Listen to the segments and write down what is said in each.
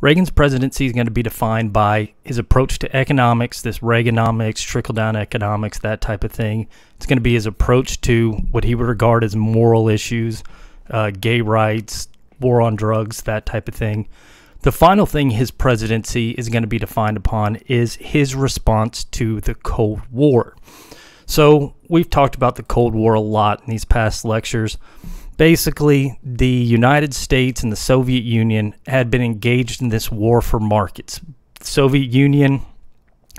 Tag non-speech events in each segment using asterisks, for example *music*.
Reagan's presidency is going to be defined by his approach to economics, this Reaganomics, trickle down economics, that type of thing. It's going to be his approach to what he would regard as moral issues, uh, gay rights, war on drugs, that type of thing. The final thing his presidency is going to be defined upon is his response to the Cold War. So, we've talked about the Cold War a lot in these past lectures. Basically, the United States and the Soviet Union had been engaged in this war for markets. The Soviet Union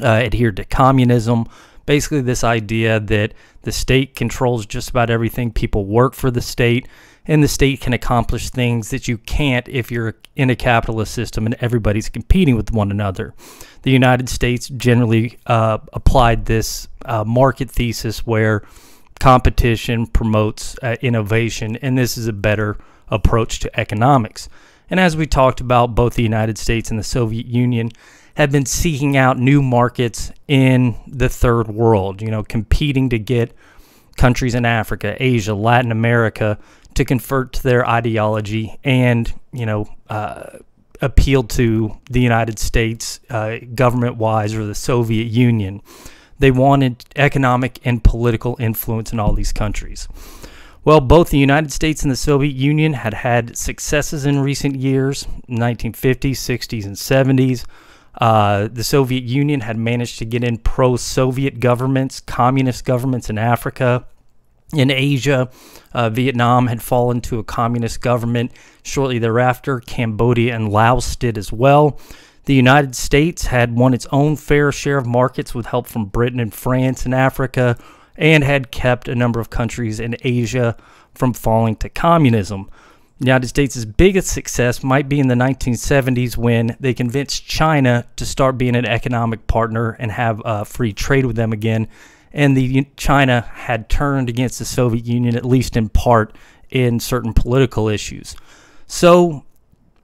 uh, adhered to communism. Basically, this idea that the state controls just about everything, people work for the state, and the state can accomplish things that you can't if you're in a capitalist system and everybody's competing with one another. The United States generally uh, applied this uh, market thesis where competition promotes uh, innovation, and this is a better approach to economics. And as we talked about, both the United States and the Soviet Union have been seeking out new markets in the third world, you know, competing to get countries in Africa, Asia, Latin America to convert to their ideology and, you know, uh, appeal to the United States uh, government wise or the Soviet Union. They wanted economic and political influence in all these countries. Well, both the United States and the Soviet Union had had successes in recent years 1950s, 60s, and 70s. Uh, the Soviet Union had managed to get in pro Soviet governments, communist governments in Africa. In Asia, uh, Vietnam had fallen to a communist government shortly thereafter. Cambodia and Laos did as well. The United States had won its own fair share of markets with help from Britain and France and Africa, and had kept a number of countries in Asia from falling to communism. The United States' biggest success might be in the 1970s when they convinced China to start being an economic partner and have uh, free trade with them again. And the China had turned against the Soviet Union, at least in part, in certain political issues. So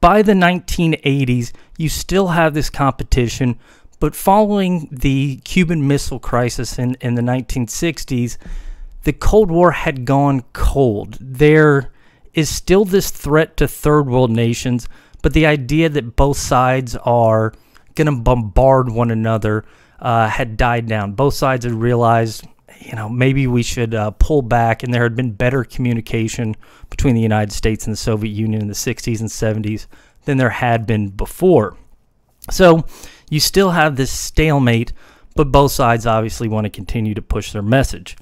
by the 1980s, you still have this competition, but following the Cuban Missile Crisis in, in the 1960s, the Cold War had gone cold. There is still this threat to third world nations, but the idea that both sides are going to bombard one another uh, had died down. Both sides had realized you know, maybe we should uh, pull back. And there had been better communication between the United States and the Soviet Union in the 60s and 70s than there had been before. So you still have this stalemate, but both sides obviously want to continue to push their message.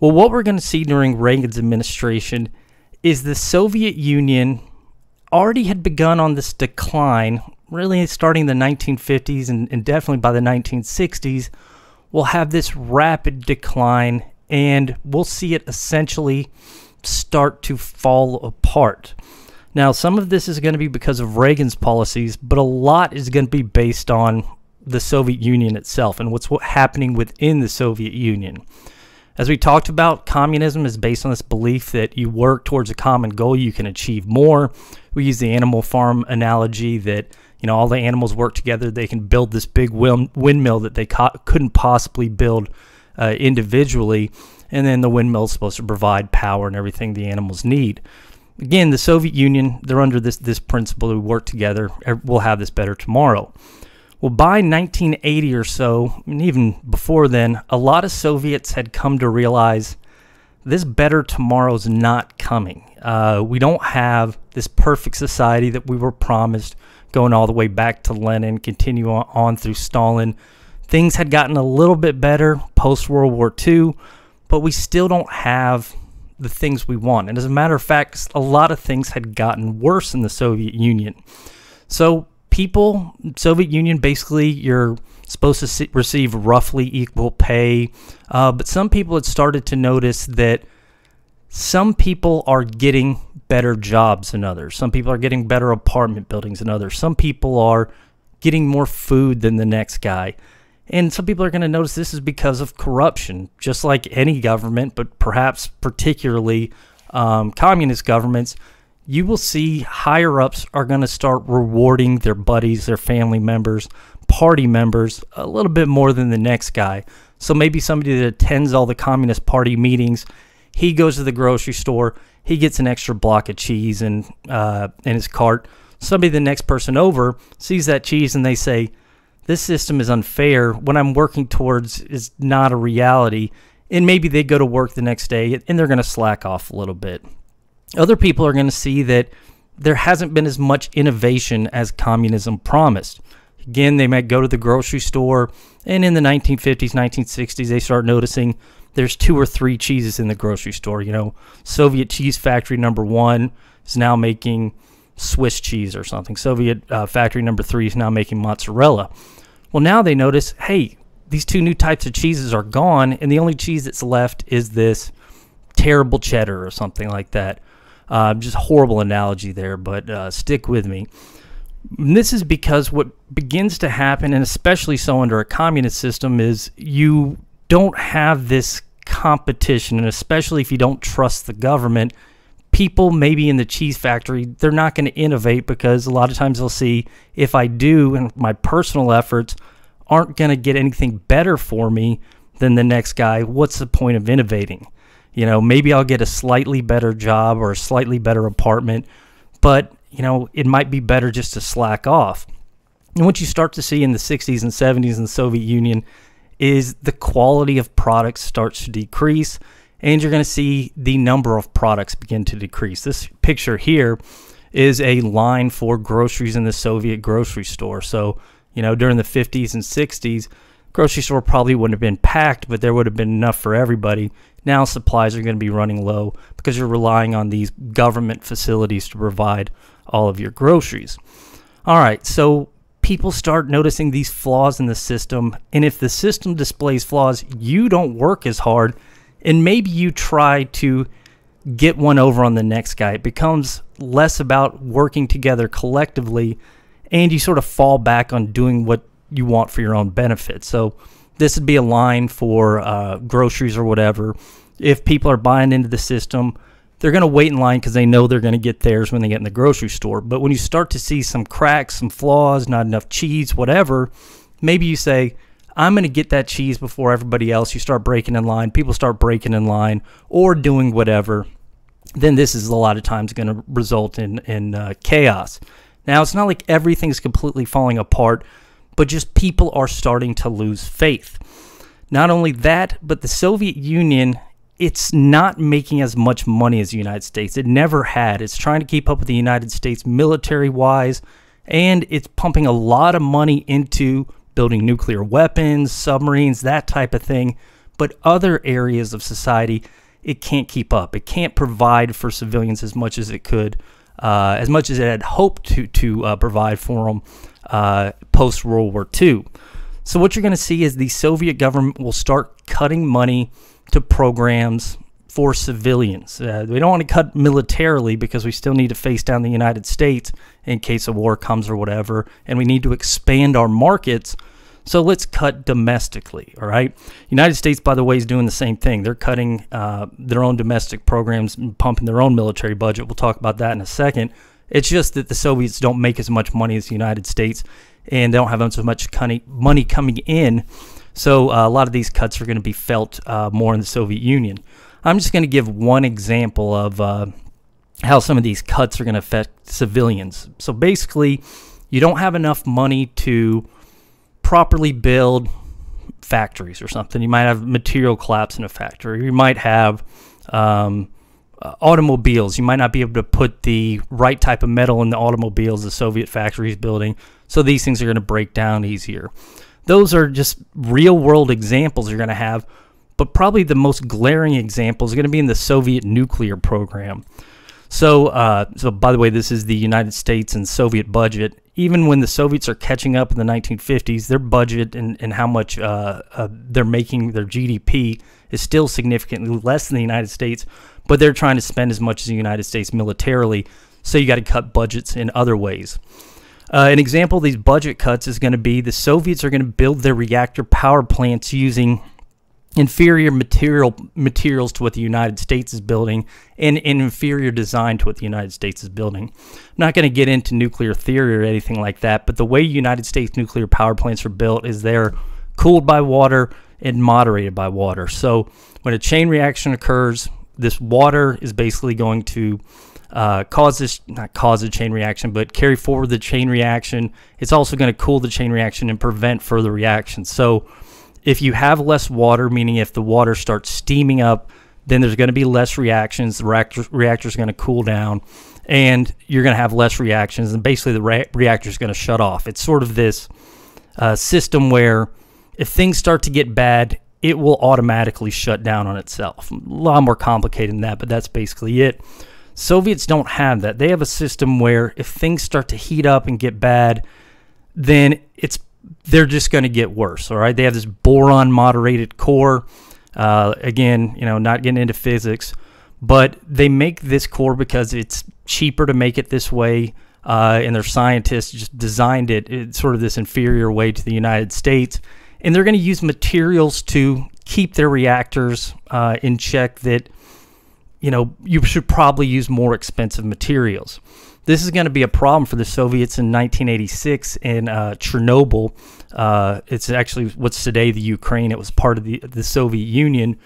Well, what we're going to see during Reagan's administration is the Soviet Union already had begun on this decline, really starting the 1950s and, and definitely by the 1960s we'll have this rapid decline and we'll see it essentially start to fall apart. Now, some of this is going to be because of Reagan's policies, but a lot is going to be based on the Soviet Union itself and what's happening within the Soviet Union. As we talked about, communism is based on this belief that you work towards a common goal, you can achieve more. We use the animal farm analogy that you know all the animals work together they can build this big windmill that they couldn't possibly build uh, individually and then the windmill is supposed to provide power and everything the animals need again the soviet union they're under this this principle we work together er, we'll have this better tomorrow well by 1980 or so and even before then a lot of soviets had come to realize this better tomorrow's not coming. Uh, we don't have this perfect society that we were promised going all the way back to Lenin, continue on through Stalin. Things had gotten a little bit better post World War II, but we still don't have the things we want. And as a matter of fact, a lot of things had gotten worse in the Soviet Union. So people, Soviet Union, basically you're supposed to receive roughly equal pay. Uh, but some people had started to notice that some people are getting better jobs than others. Some people are getting better apartment buildings than others. Some people are getting more food than the next guy. And some people are going to notice this is because of corruption, just like any government, but perhaps particularly um, communist governments. You will see higher ups are going to start rewarding their buddies, their family members, party members a little bit more than the next guy. So maybe somebody that attends all the Communist Party meetings, he goes to the grocery store, he gets an extra block of cheese in, uh, in his cart. Somebody, the next person over, sees that cheese and they say, This system is unfair. What I'm working towards is not a reality. And maybe they go to work the next day and they're going to slack off a little bit. Other people are going to see that there hasn't been as much innovation as communism promised. Again, they might go to the grocery store, and in the 1950s, 1960s, they start noticing there's two or three cheeses in the grocery store. You know, Soviet Cheese Factory number one is now making Swiss cheese or something. Soviet uh, Factory number three is now making mozzarella. Well, now they notice, hey, these two new types of cheeses are gone, and the only cheese that's left is this terrible cheddar or something like that. Uh, just horrible analogy there, but uh, stick with me. And this is because what begins to happen, and especially so under a communist system, is you don't have this competition, and especially if you don't trust the government, people maybe in the cheese factory, they're not going to innovate because a lot of times they'll see if I do and my personal efforts aren't going to get anything better for me than the next guy, what's the point of innovating? You know, maybe I'll get a slightly better job or a slightly better apartment, but, you know, it might be better just to slack off. And what you start to see in the 60s and 70s in the Soviet Union is the quality of products starts to decrease and you're going to see the number of products begin to decrease. This picture here is a line for groceries in the Soviet grocery store. So, you know, during the 50s and 60s, grocery store probably wouldn't have been packed, but there would have been enough for everybody. Now supplies are going to be running low because you're relying on these government facilities to provide all of your groceries. All right, so people start noticing these flaws in the system. And if the system displays flaws, you don't work as hard. And maybe you try to get one over on the next guy. It becomes less about working together collectively and you sort of fall back on doing what you want for your own benefit. So this would be a line for uh, groceries or whatever. If people are buying into the system, they're going to wait in line because they know they're going to get theirs when they get in the grocery store. But when you start to see some cracks, some flaws, not enough cheese, whatever, maybe you say, I'm going to get that cheese before everybody else. You start breaking in line, people start breaking in line or doing whatever. Then this is a lot of times going to result in, in uh, chaos. Now, it's not like everything's completely falling apart, but just people are starting to lose faith. Not only that, but the Soviet Union it's not making as much money as the United States. It never had. It's trying to keep up with the United States military wise, and it's pumping a lot of money into building nuclear weapons, submarines, that type of thing. But other areas of society, it can't keep up. It can't provide for civilians as much as it could, uh, as much as it had hoped to, to uh, provide for them uh, post World War II. So, what you're going to see is the Soviet government will start cutting money to programs for civilians. Uh, we don't want to cut militarily because we still need to face down the United States in case a war comes or whatever, and we need to expand our markets. So let's cut domestically, all right? United States, by the way, is doing the same thing. They're cutting uh, their own domestic programs and pumping their own military budget. We'll talk about that in a second. It's just that the Soviets don't make as much money as the United States, and they don't have as much money coming in so uh, a lot of these cuts are going to be felt uh, more in the Soviet Union. I'm just going to give one example of uh, how some of these cuts are going to affect civilians. So basically, you don't have enough money to properly build factories or something. You might have material collapse in a factory. You might have um, uh, automobiles. You might not be able to put the right type of metal in the automobiles the Soviet factories building. So these things are going to break down easier those are just real world examples you're going to have. But probably the most glaring example is going to be in the Soviet nuclear program. So, uh, so by the way, this is the United States and Soviet budget. Even when the Soviets are catching up in the 1950s, their budget and, and how much uh, uh, they're making, their GDP, is still significantly less than the United States, but they're trying to spend as much as the United States militarily. So you got to cut budgets in other ways. Uh, an example of these budget cuts is going to be the Soviets are going to build their reactor power plants using inferior material materials to what the United States is building and, and inferior design to what the United States is building. I'm not going to get into nuclear theory or anything like that, but the way United States nuclear power plants are built is they're cooled by water and moderated by water. So when a chain reaction occurs, this water is basically going to uh, cause this not cause a chain reaction, but carry forward the chain reaction. It's also going to cool the chain reaction and prevent further reactions. So if you have less water, meaning if the water starts steaming up, then there's going to be less reactions. The reactor is going to cool down, and you're going to have less reactions. And basically, the re- reactor is going to shut off. It's sort of this uh, system where if things start to get bad, it will automatically shut down on itself. A lot more complicated than that, but that's basically it. Soviets don't have that. They have a system where if things start to heat up and get bad, then it's they're just going to get worse. All right, they have this boron moderated core. Uh, again, you know, not getting into physics, but they make this core because it's cheaper to make it this way, uh, and their scientists just designed it. in sort of this inferior way to the United States, and they're going to use materials to keep their reactors uh, in check that you know, you should probably use more expensive materials. This is going to be a problem for the Soviets in 1986 in uh, Chernobyl. Uh, it's actually what's today the Ukraine. It was part of the, the Soviet Union.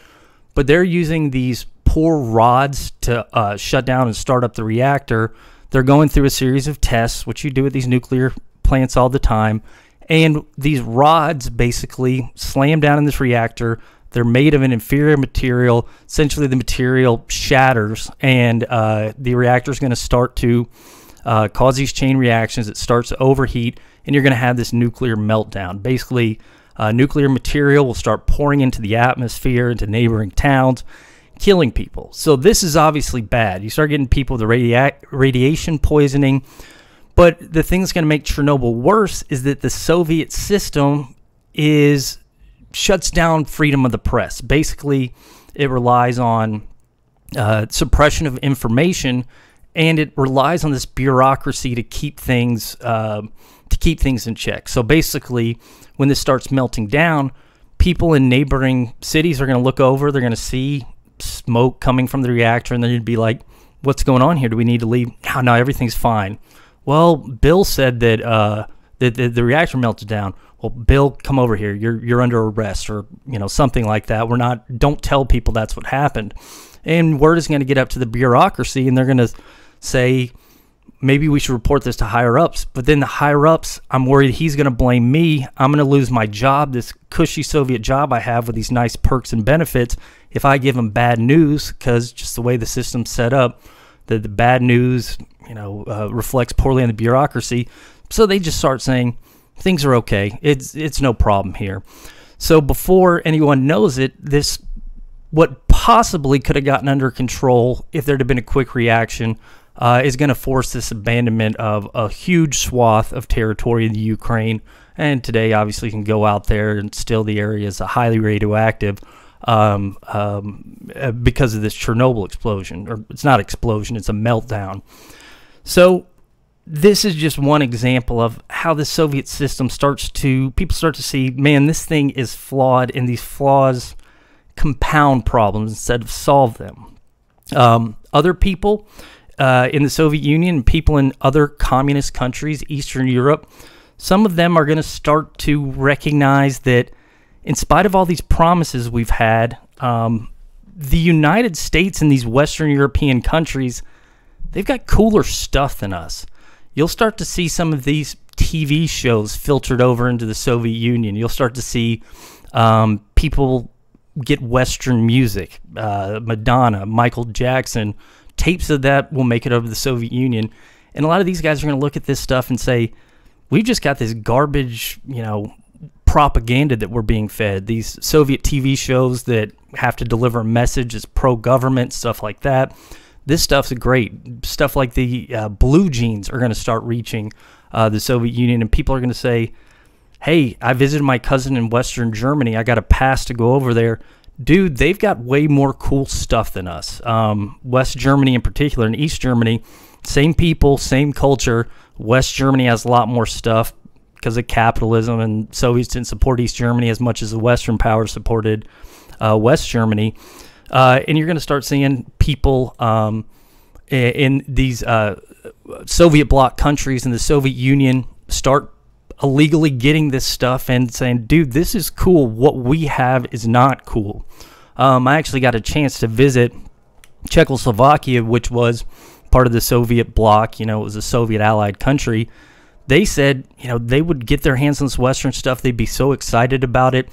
But they're using these poor rods to uh, shut down and start up the reactor. They're going through a series of tests, which you do at these nuclear plants all the time. And these rods basically slam down in this reactor they're made of an inferior material. Essentially, the material shatters, and uh, the reactor is going to start to uh, cause these chain reactions. It starts to overheat, and you're going to have this nuclear meltdown. Basically, uh, nuclear material will start pouring into the atmosphere, into neighboring towns, killing people. So, this is obviously bad. You start getting people with radia radiation poisoning. But the thing that's going to make Chernobyl worse is that the Soviet system is shuts down freedom of the press. Basically, it relies on uh, suppression of information, and it relies on this bureaucracy to keep things uh, to keep things in check. So basically, when this starts melting down, people in neighboring cities are going to look over. They're going to see smoke coming from the reactor, and they're going to be like, "What's going on here? Do we need to leave?" No, ah, no, everything's fine. Well, Bill said that uh, that the, the reactor melted down well, Bill, come over here. You're you're under arrest, or you know something like that. We're not. Don't tell people that's what happened. And word is going to get up to the bureaucracy, and they're going to say, maybe we should report this to higher ups. But then the higher ups, I'm worried he's going to blame me. I'm going to lose my job, this cushy Soviet job I have with these nice perks and benefits, if I give him bad news, because just the way the system's set up, the, the bad news, you know, uh, reflects poorly on the bureaucracy. So they just start saying, things are okay. It's it's no problem here. So before anyone knows it, this what possibly could have gotten under control if there'd have been a quick reaction uh, is going to force this abandonment of a huge swath of territory in the Ukraine. And today, obviously, you can go out there and still the area is highly radioactive um, um, uh, because of this Chernobyl explosion, or it's not explosion, it's a meltdown. So this is just one example of how the Soviet system starts to people start to see, man, this thing is flawed, and these flaws compound problems instead of solve them. Um, other people uh, in the Soviet Union, people in other communist countries, Eastern Europe, some of them are going to start to recognize that, in spite of all these promises we've had, um, the United States and these Western European countries, they've got cooler stuff than us you'll start to see some of these TV shows filtered over into the Soviet Union. You'll start to see um, people get Western music, uh, Madonna, Michael Jackson. Tapes of that will make it over the Soviet Union. And a lot of these guys are going to look at this stuff and say, we've just got this garbage, you know, propaganda that we're being fed. These Soviet TV shows that have to deliver a message as pro government, stuff like that. This stuff's great. Stuff like the uh, blue jeans are going to start reaching uh, the Soviet Union, and people are going to say, Hey, I visited my cousin in Western Germany. I got a pass to go over there. Dude, they've got way more cool stuff than us. Um, West Germany, in particular, and East Germany, same people, same culture. West Germany has a lot more stuff because of capitalism, and Soviets didn't support East Germany as much as the Western powers supported uh, West Germany uh, and you're going to start seeing people um, in, these uh, Soviet bloc countries and the Soviet Union start illegally getting this stuff and saying, dude, this is cool. What we have is not cool. Um, I actually got a chance to visit Czechoslovakia, which was part of the Soviet bloc. You know, it was a Soviet allied country. They said, you know, they would get their hands on this Western stuff. They'd be so excited about it.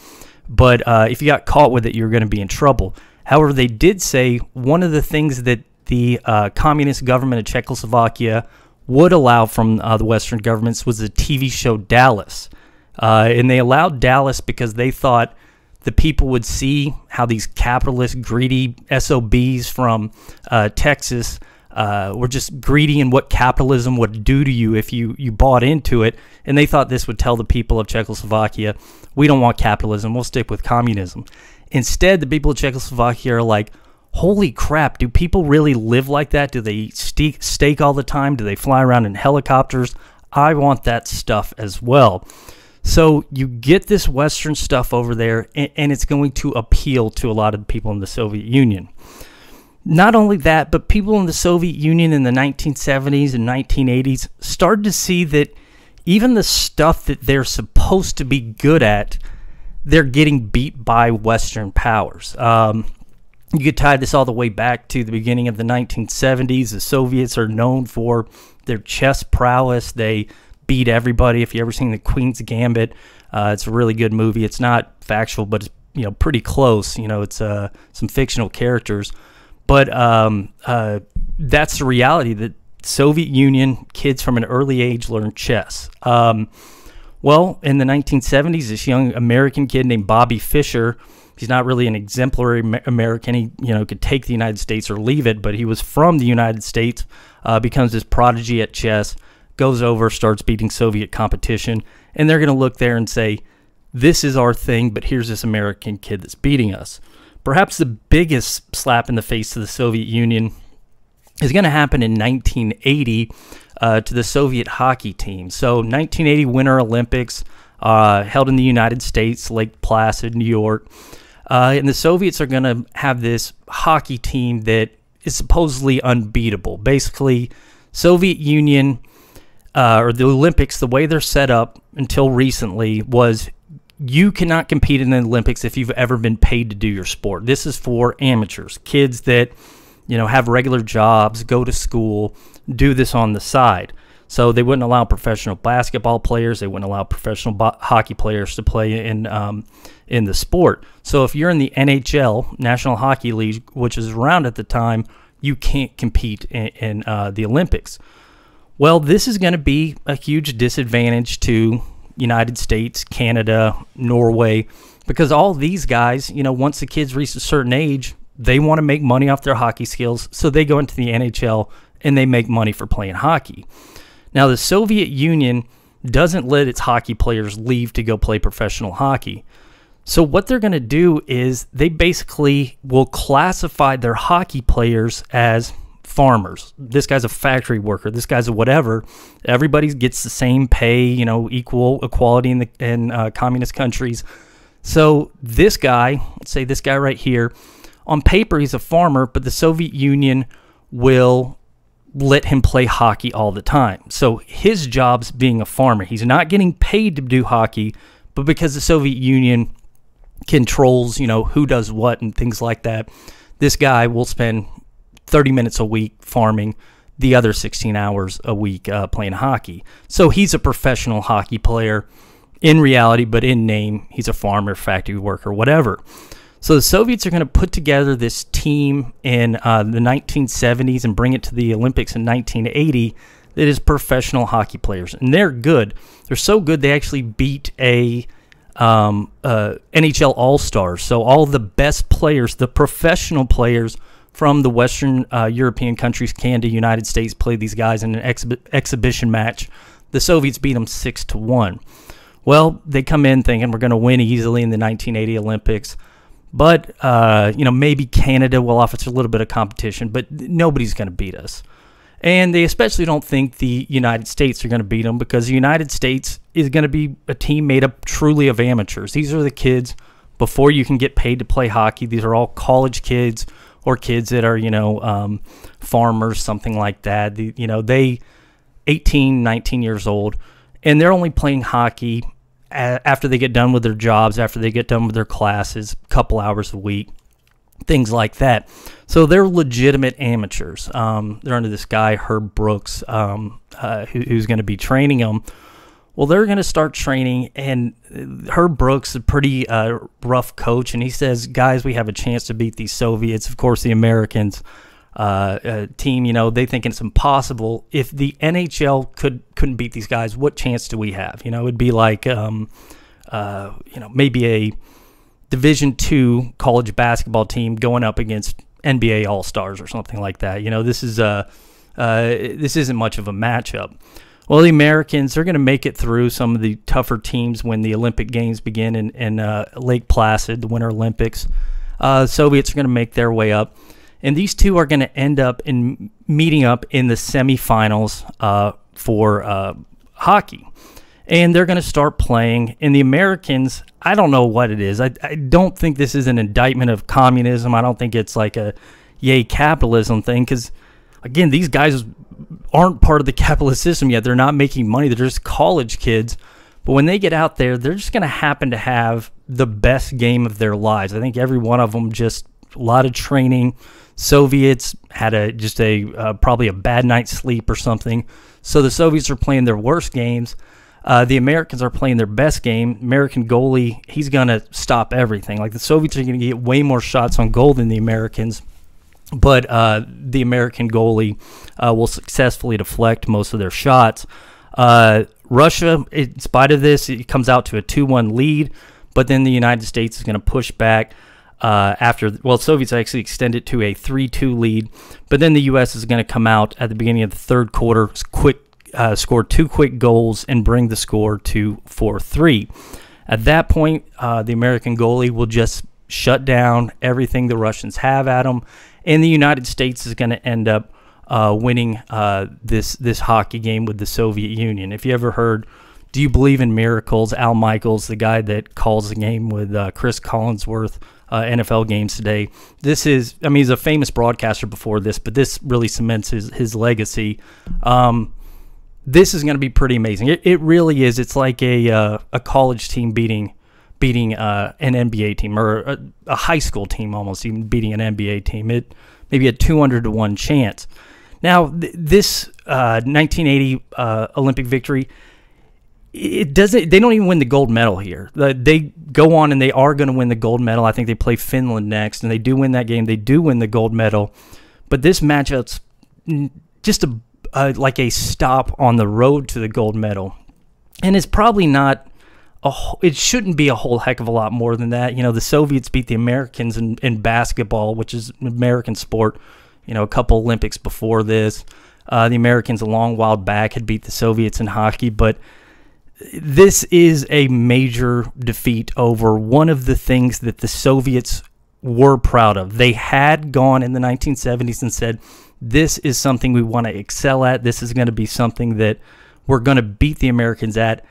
But uh, if you got caught with it, you were going to be in trouble. However, they did say one of the things that the uh, communist government of Czechoslovakia would allow from uh, the Western governments was the TV show Dallas. Uh, and they allowed Dallas because they thought the people would see how these capitalist, greedy SOBs from uh, Texas uh, were just greedy and what capitalism would do to you if you, you bought into it. And they thought this would tell the people of Czechoslovakia, we don't want capitalism, we'll stick with communism. Instead, the people of Czechoslovakia are like, holy crap, do people really live like that? Do they steak, steak all the time? Do they fly around in helicopters? I want that stuff as well. So you get this Western stuff over there, and, and it's going to appeal to a lot of people in the Soviet Union. Not only that, but people in the Soviet Union in the 1970s and 1980s started to see that even the stuff that they're supposed to be good at – they're getting beat by Western powers. Um, you could tie this all the way back to the beginning of the 1970s. The Soviets are known for their chess prowess. They beat everybody. If you ever seen The Queen's Gambit, uh, it's a really good movie. It's not factual, but it's you know pretty close. You know, it's uh, some fictional characters, but um, uh, that's the reality that Soviet Union kids from an early age learn chess. Um, well, in the 1970s, this young American kid named Bobby Fischer, he's not really an exemplary American. He, you know, could take the United States or leave it, but he was from the United States, uh, becomes this prodigy at chess, goes over, starts beating Soviet competition, and they're going to look there and say, this is our thing, but here's this American kid that's beating us. Perhaps the biggest slap in the face to the Soviet Union is going to happen in 1980 uh, to the Soviet hockey team. So 1980 Winter Olympics uh, held in the United States, Lake Placid, New York. Uh, and the Soviets are going to have this hockey team that is supposedly unbeatable. Basically, Soviet Union uh, or the Olympics, the way they're set up until recently was you cannot compete in the Olympics if you've ever been paid to do your sport. This is for amateurs, kids that – you know, have regular jobs, go to school, do this on the side. So they wouldn't allow professional basketball players. They wouldn't allow professional hockey players to play in um, in the sport. So if you're in the NHL, National Hockey League, which is around at the time, you can't compete in, in uh, the Olympics. Well, this is going to be a huge disadvantage to United States, Canada, Norway, because all these guys, you know, once the kids reach a certain age, they want to make money off their hockey skills, so they go into the NHL and they make money for playing hockey. Now, the Soviet Union doesn't let its hockey players leave to go play professional hockey. So, what they're going to do is they basically will classify their hockey players as farmers. This guy's a factory worker. This guy's a whatever. Everybody gets the same pay, you know, equal equality in the in uh, communist countries. So this guy, let's say this guy right here, on paper, he's a farmer, but the Soviet Union will let him play hockey all the time. So his job's being a farmer. He's not getting paid to do hockey, but because the Soviet Union controls, you know, who does what and things like that, this guy will spend 30 minutes a week farming, the other 16 hours a week uh, playing hockey. So he's a professional hockey player in reality, but in name, he's a farmer, factory worker, whatever. So the Soviets are going to put together this team in uh, the 1970s and bring it to the Olympics in 1980 that is professional hockey players, and they're good. They're so good they actually beat a um, uh, NHL All Stars. So all the best players, the professional players from the Western uh, European countries, Canada, United States, play these guys in an exhibition match. The Soviets beat them six to one. Well, they come in thinking we're going to win easily in the 1980 Olympics. But uh, you know, maybe Canada will offer us a little bit of competition, but nobody's going to beat us. And they especially don't think the United States are going to beat them because the United States is going to be a team made up truly of amateurs. These are the kids before you can get paid to play hockey. These are all college kids or kids that are, you know, um, farmers, something like that. The, you know, they 18, 19 years old, and they're only playing hockey after they get done with their jobs, after they get done with their classes, a couple hours a week, things like that. So they're legitimate amateurs. Um, they're under this guy, Herb Brooks, um, uh, who, who's going to be training them. Well, they're going to start training, and Herb Brooks is a pretty uh, rough coach, and he says, Guys, we have a chance to beat these Soviets. Of course, the Americans uh, uh, team. You know, they think it's impossible. If the NHL could couldn't beat these guys, what chance do we have? You know, it'd be like, um, uh, you know, maybe a Division two college basketball team going up against NBA All Stars or something like that. You know, this is a uh, this isn't much of a matchup. Well, the Americans, they're going to make it through some of the tougher teams when the Olympic Games begin in, in uh, Lake Placid, the Winter Olympics. Uh, Soviets are going to make their way up. And these two are going to end up in meeting up in the semifinals uh, for uh, hockey. And they're going to start playing. And the Americans, I don't know what it is. I, I don't think this is an indictment of communism. I don't think it's like a yay capitalism thing because, again, these guys aren't part of the *laughs* capitalist system yet. They're not making money. They're just college kids. But when they get out there, they're just going to happen to have the best game of their lives. I think every one of them just a lot of training, Soviets had a just a uh, probably a bad night's sleep or something. So the Soviets are playing their worst games. Uh, the Americans are playing their best game. American goalie, he's going to stop everything. Like the Soviets are going to get way more shots on goal than the Americans, but uh, the American goalie uh, will successfully deflect most of their shots. Uh, Russia, in spite of this, it comes out to a 2 1 lead, but then the United States is going to push back uh, after, well, Soviets actually extend it to a 3 2 lead. But then the U.S. is going to come out at the beginning of the third quarter, quick, uh, score two quick goals, and bring the score to 4 3. At that point, uh, the American goalie will just shut down everything the Russians have at them, and the United States is going to end up uh, winning uh, this this hockey game with the Soviet Union. If you ever heard, do you believe in miracles? Al Michaels, the guy that calls the game with uh, Chris Collinsworth uh, NFL games today. This is, I mean, he's a famous broadcaster before this, but this really cements his, his legacy. Um, this is going to be pretty amazing. It, it really is. It's like a, uh, a college team beating beating uh, an NBA team or a, a, high school team almost even beating an NBA team. It maybe a 200 to 1 chance. Now, th this 1980 uh, uh, Olympic victory it doesn't they don't even win the gold medal here they go on and they are going to win the gold medal i think they play finland next and they do win that game they do win the gold medal but this matchup's just a, a like a stop on the road to the gold medal and it's probably not a it shouldn't be a whole heck of a lot more than that you know the soviets beat the americans in, in basketball which is an american sport you know a couple olympics before this uh, the americans a long while back had beat the soviets in hockey but this is a major defeat over one of the things that the Soviets were proud of. They had gone in the 1970s and said, this is something we want to excel at. This is going to be something that we're going to beat the Americans at.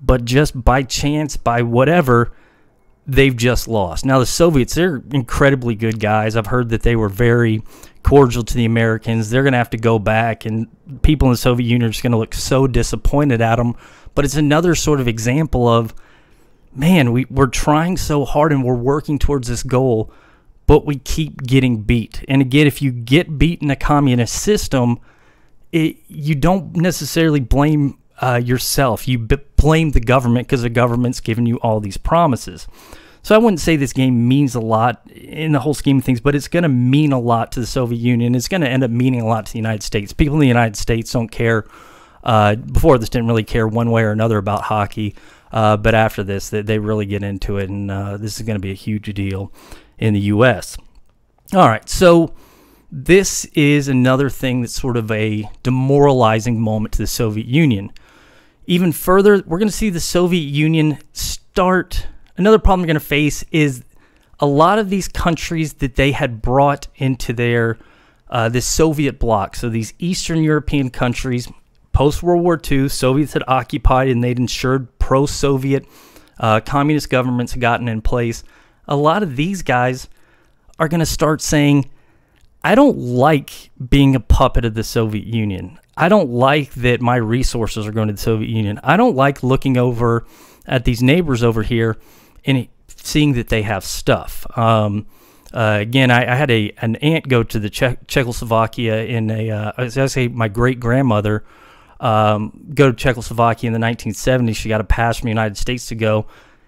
But just by chance, by whatever, they've just lost. Now, the Soviets, they're incredibly good guys. I've heard that they were very cordial to the Americans. They're going to have to go back, and people in the Soviet Union are just going to look so disappointed at them but it's another sort of example of, man, we, we're trying so hard and we're working towards this goal, but we keep getting beat. And again, if you get beat in a communist system, it, you don't necessarily blame uh, yourself. You blame the government because the government's given you all these promises. So I wouldn't say this game means a lot in the whole scheme of things, but it's going to mean a lot to the Soviet Union. It's going to end up meaning a lot to the United States. People in the United States don't care uh, before this, didn't really care one way or another about hockey, uh, but after this, they, they, really get into it, and uh, this is going to be a huge deal in the U.S. All right, so this is another thing that's sort of a demoralizing moment to the Soviet Union. Even further, we're going to see the Soviet Union start. Another problem they're going to face is a lot of these countries that they had brought into their uh, this Soviet bloc. So these Eastern European countries, Post World War II, Soviets had occupied and they'd ensured pro Soviet uh, communist governments had gotten in place. A lot of these guys are going to start saying, I don't like being a puppet of the Soviet Union. I don't like that my resources are going to the Soviet Union. I don't like looking over at these neighbors over here and seeing that they have stuff. Um, uh, again, I, I, had a an aunt go to the che Czechoslovakia in a uh, as I say, my great grandmother um, go to Czechoslovakia in the 1970s. She got a pass from the United States to go.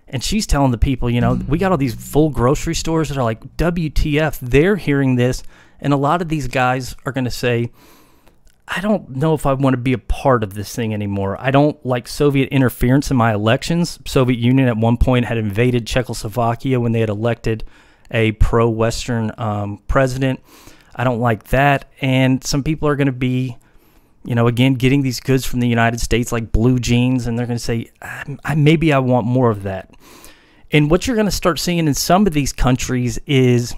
And she's telling the people, you know, mm. we got all these full grocery stores that are like, WTF, they're hearing this. And a lot of these guys are going to say, I don't know if I want to be a part of this thing anymore. I don't like Soviet interference in my elections. Soviet Union at one point had invaded Czechoslovakia when they had elected a pro-Western um, president. I don't like that. And some people are going to be you know, again, getting these goods from the United States like blue jeans, and they're going to say, I, maybe I want more of that. And what you're going to start seeing in some of these countries is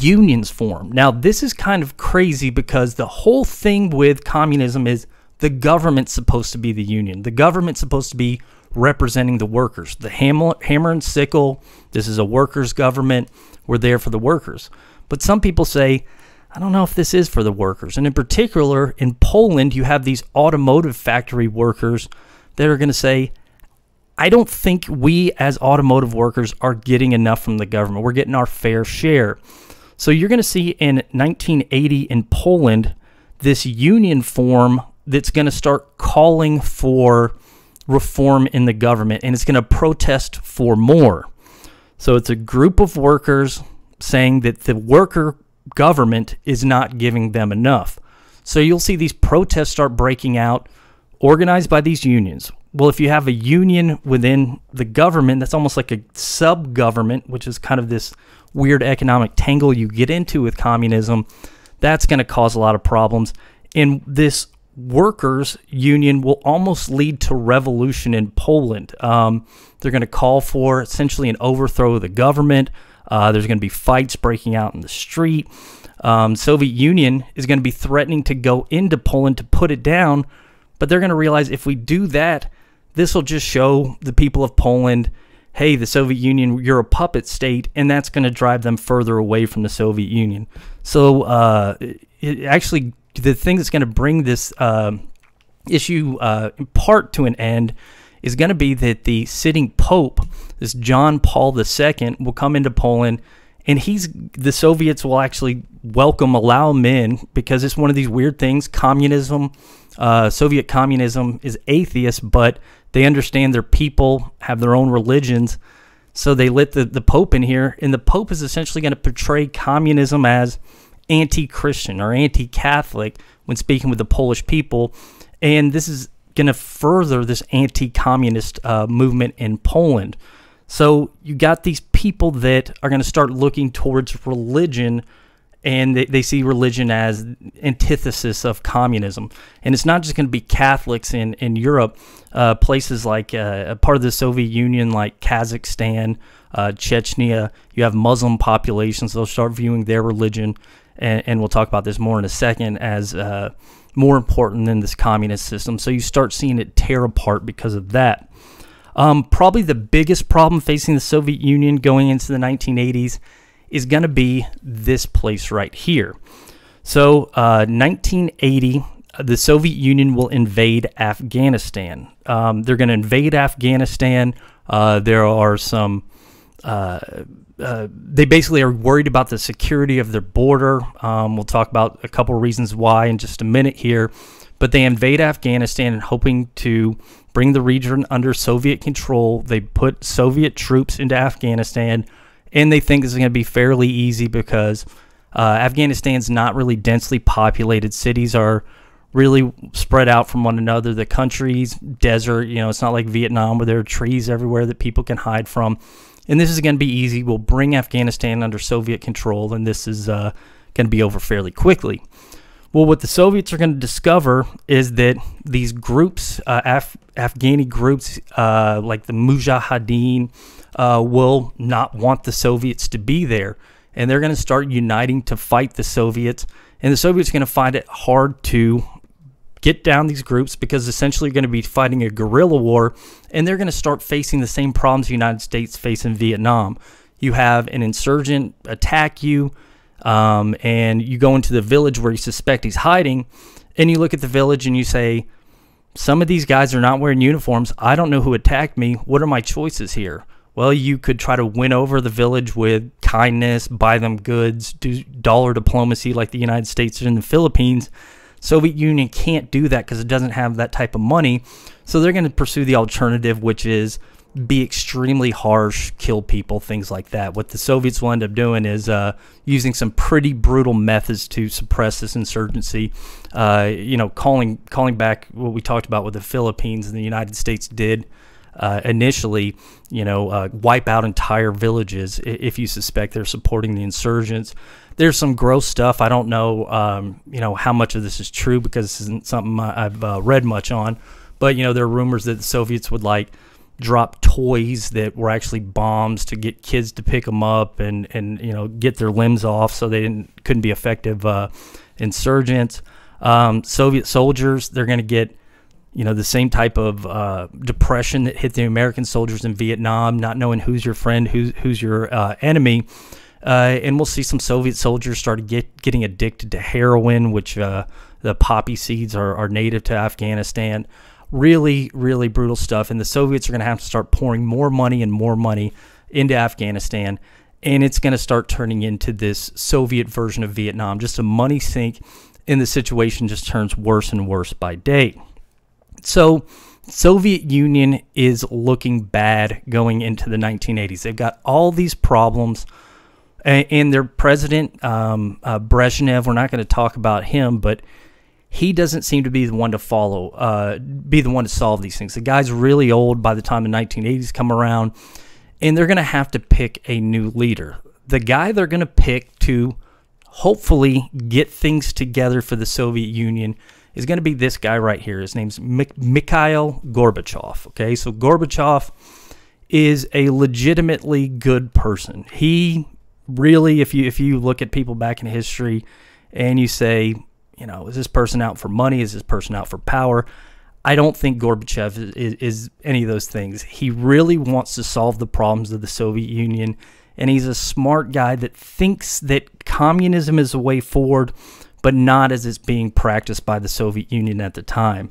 unions form. Now, this is kind of crazy because the whole thing with communism is the government's supposed to be the union, the government's supposed to be representing the workers. The hammer, hammer and sickle, this is a workers' government, we're there for the workers. But some people say, I don't know if this is for the workers. And in particular, in Poland, you have these automotive factory workers that are going to say, I don't think we as automotive workers are getting enough from the government. We're getting our fair share. So you're going to see in 1980 in Poland this union form that's going to start calling for reform in the government and it's going to protest for more. So it's a group of workers saying that the worker government is not giving them enough. So you'll see these protests start breaking out, organized by these unions. Well, if you have a union within the government, that's almost like a sub government, which is kind of this weird economic tangle you get into with communism. That's going to cause a lot of problems. And this workers' union will almost lead to revolution in Poland. Um, they're going to call for essentially an overthrow of the government. Uh, there's going to be fights breaking out in the street. Um, Soviet Union is going to be threatening to go into Poland to put it down, but they're going to realize if we do that, this will just show the people of Poland, hey, the Soviet Union, you're a puppet state, and that's going to drive them further away from the Soviet Union. So uh, actually, the thing that's going to bring this uh, issue uh, in part to an end is going to be that the sitting Pope this John Paul II will come into Poland and he's the Soviets will actually welcome, allow men because it's one of these weird things. Communism, uh, Soviet communism is atheist, but they understand their people have their own religions. So they let the, the Pope in here, and the Pope is essentially going to portray communism as anti Christian or anti Catholic when speaking with the Polish people. And this is going to further this anti communist uh, movement in Poland. So you got these people that are going to start looking towards religion and they, they see religion as antithesis of communism. And it's not just going to be Catholics in, in Europe, uh, places like uh, part of the Soviet Union, like Kazakhstan, uh, Chechnya, you have Muslim populations. They'll start viewing their religion, and, and we'll talk about this more in a second, as uh, more important than this communist system. So you start seeing it tear apart because of that. Um, probably the biggest problem facing the Soviet Union going into the 1980s is going to be this place right here. So, uh, 1980, uh, the Soviet Union will invade Afghanistan. Um, they're going to invade Afghanistan. Uh, there are some. Uh, uh, they basically are worried about the security of their border. Um, we'll talk about a couple reasons why in just a minute here. But they invade Afghanistan hoping to bring the region under Soviet control. They put Soviet troops into Afghanistan, and they think this is going to be fairly easy because uh, Afghanistan's not really densely populated. Cities are really spread out from one another. The country's desert, you know, it's not like Vietnam where there are trees everywhere that people can hide from. And this is going to be easy. We'll bring Afghanistan under Soviet control, and this is uh, going to be over fairly quickly. Well, what the Soviets are going to discover is that these groups, uh, Af Afghani groups uh, like the Mujahideen, uh, will not want the Soviets to be there. And they're going to start uniting to fight the Soviets. And the Soviets are going to find it hard to get down these groups because essentially you're going to be fighting a guerrilla war and they're going to start facing the same problems the United States face in Vietnam. You have an insurgent attack you, um, and you go into the village where you suspect he's hiding, and you look at the village and you say, Some of these guys are not wearing uniforms. I don't know who attacked me. What are my choices here? Well, you could try to win over the village with kindness, buy them goods, do dollar diplomacy like the United States and the Philippines. Soviet Union can't do that because it doesn't have that type of money. So they're going to pursue the alternative, which is be extremely harsh, kill people, things like that. What the Soviets will end up doing is uh, using some pretty brutal methods to suppress this insurgency. Uh, you know, calling calling back what we talked about with the Philippines and the United States did uh, initially. You know, uh, wipe out entire villages if you suspect they're supporting the insurgents. There's some gross stuff. I don't know, um, you know, how much of this is true because this isn't something I've uh, read much on. But you know, there are rumors that the Soviets would like drop toys that were actually bombs to get kids to pick them up and and you know get their limbs off so they didn't couldn't be effective uh, insurgents. Um, Soviet soldiers they're going to get you know the same type of uh, depression that hit the American soldiers in Vietnam, not knowing who's your friend, who's who's your uh, enemy. Uh, and we'll see some Soviet soldiers start get, getting addicted to heroin, which uh, the poppy seeds are, are native to Afghanistan. Really, really brutal stuff. And the Soviets are going to have to start pouring more money and more money into Afghanistan. And it's going to start turning into this Soviet version of Vietnam, just a money sink. And the situation just turns worse and worse by day. So, Soviet Union is looking bad going into the 1980s. They've got all these problems, and, their president um, uh, Brezhnev. We're not going to talk about him, but he doesn't seem to be the one to follow, uh, be the one to solve these things. The guy's really old by the time the 1980s come around, and they're going to have to pick a new leader. The guy they're going to pick to hopefully get things together for the Soviet Union is going to be this guy right here. His name's Mikhail Gorbachev. Okay, so Gorbachev is a legitimately good person. He really, if you if you look at people back in history, and you say you know, is this person out for money? Is this person out for power? I don't think Gorbachev is, is, is, any of those things. He really wants to solve the problems of the Soviet Union, and he's a smart guy that thinks that communism is the way forward, but not as it's being practiced by the Soviet Union at the time.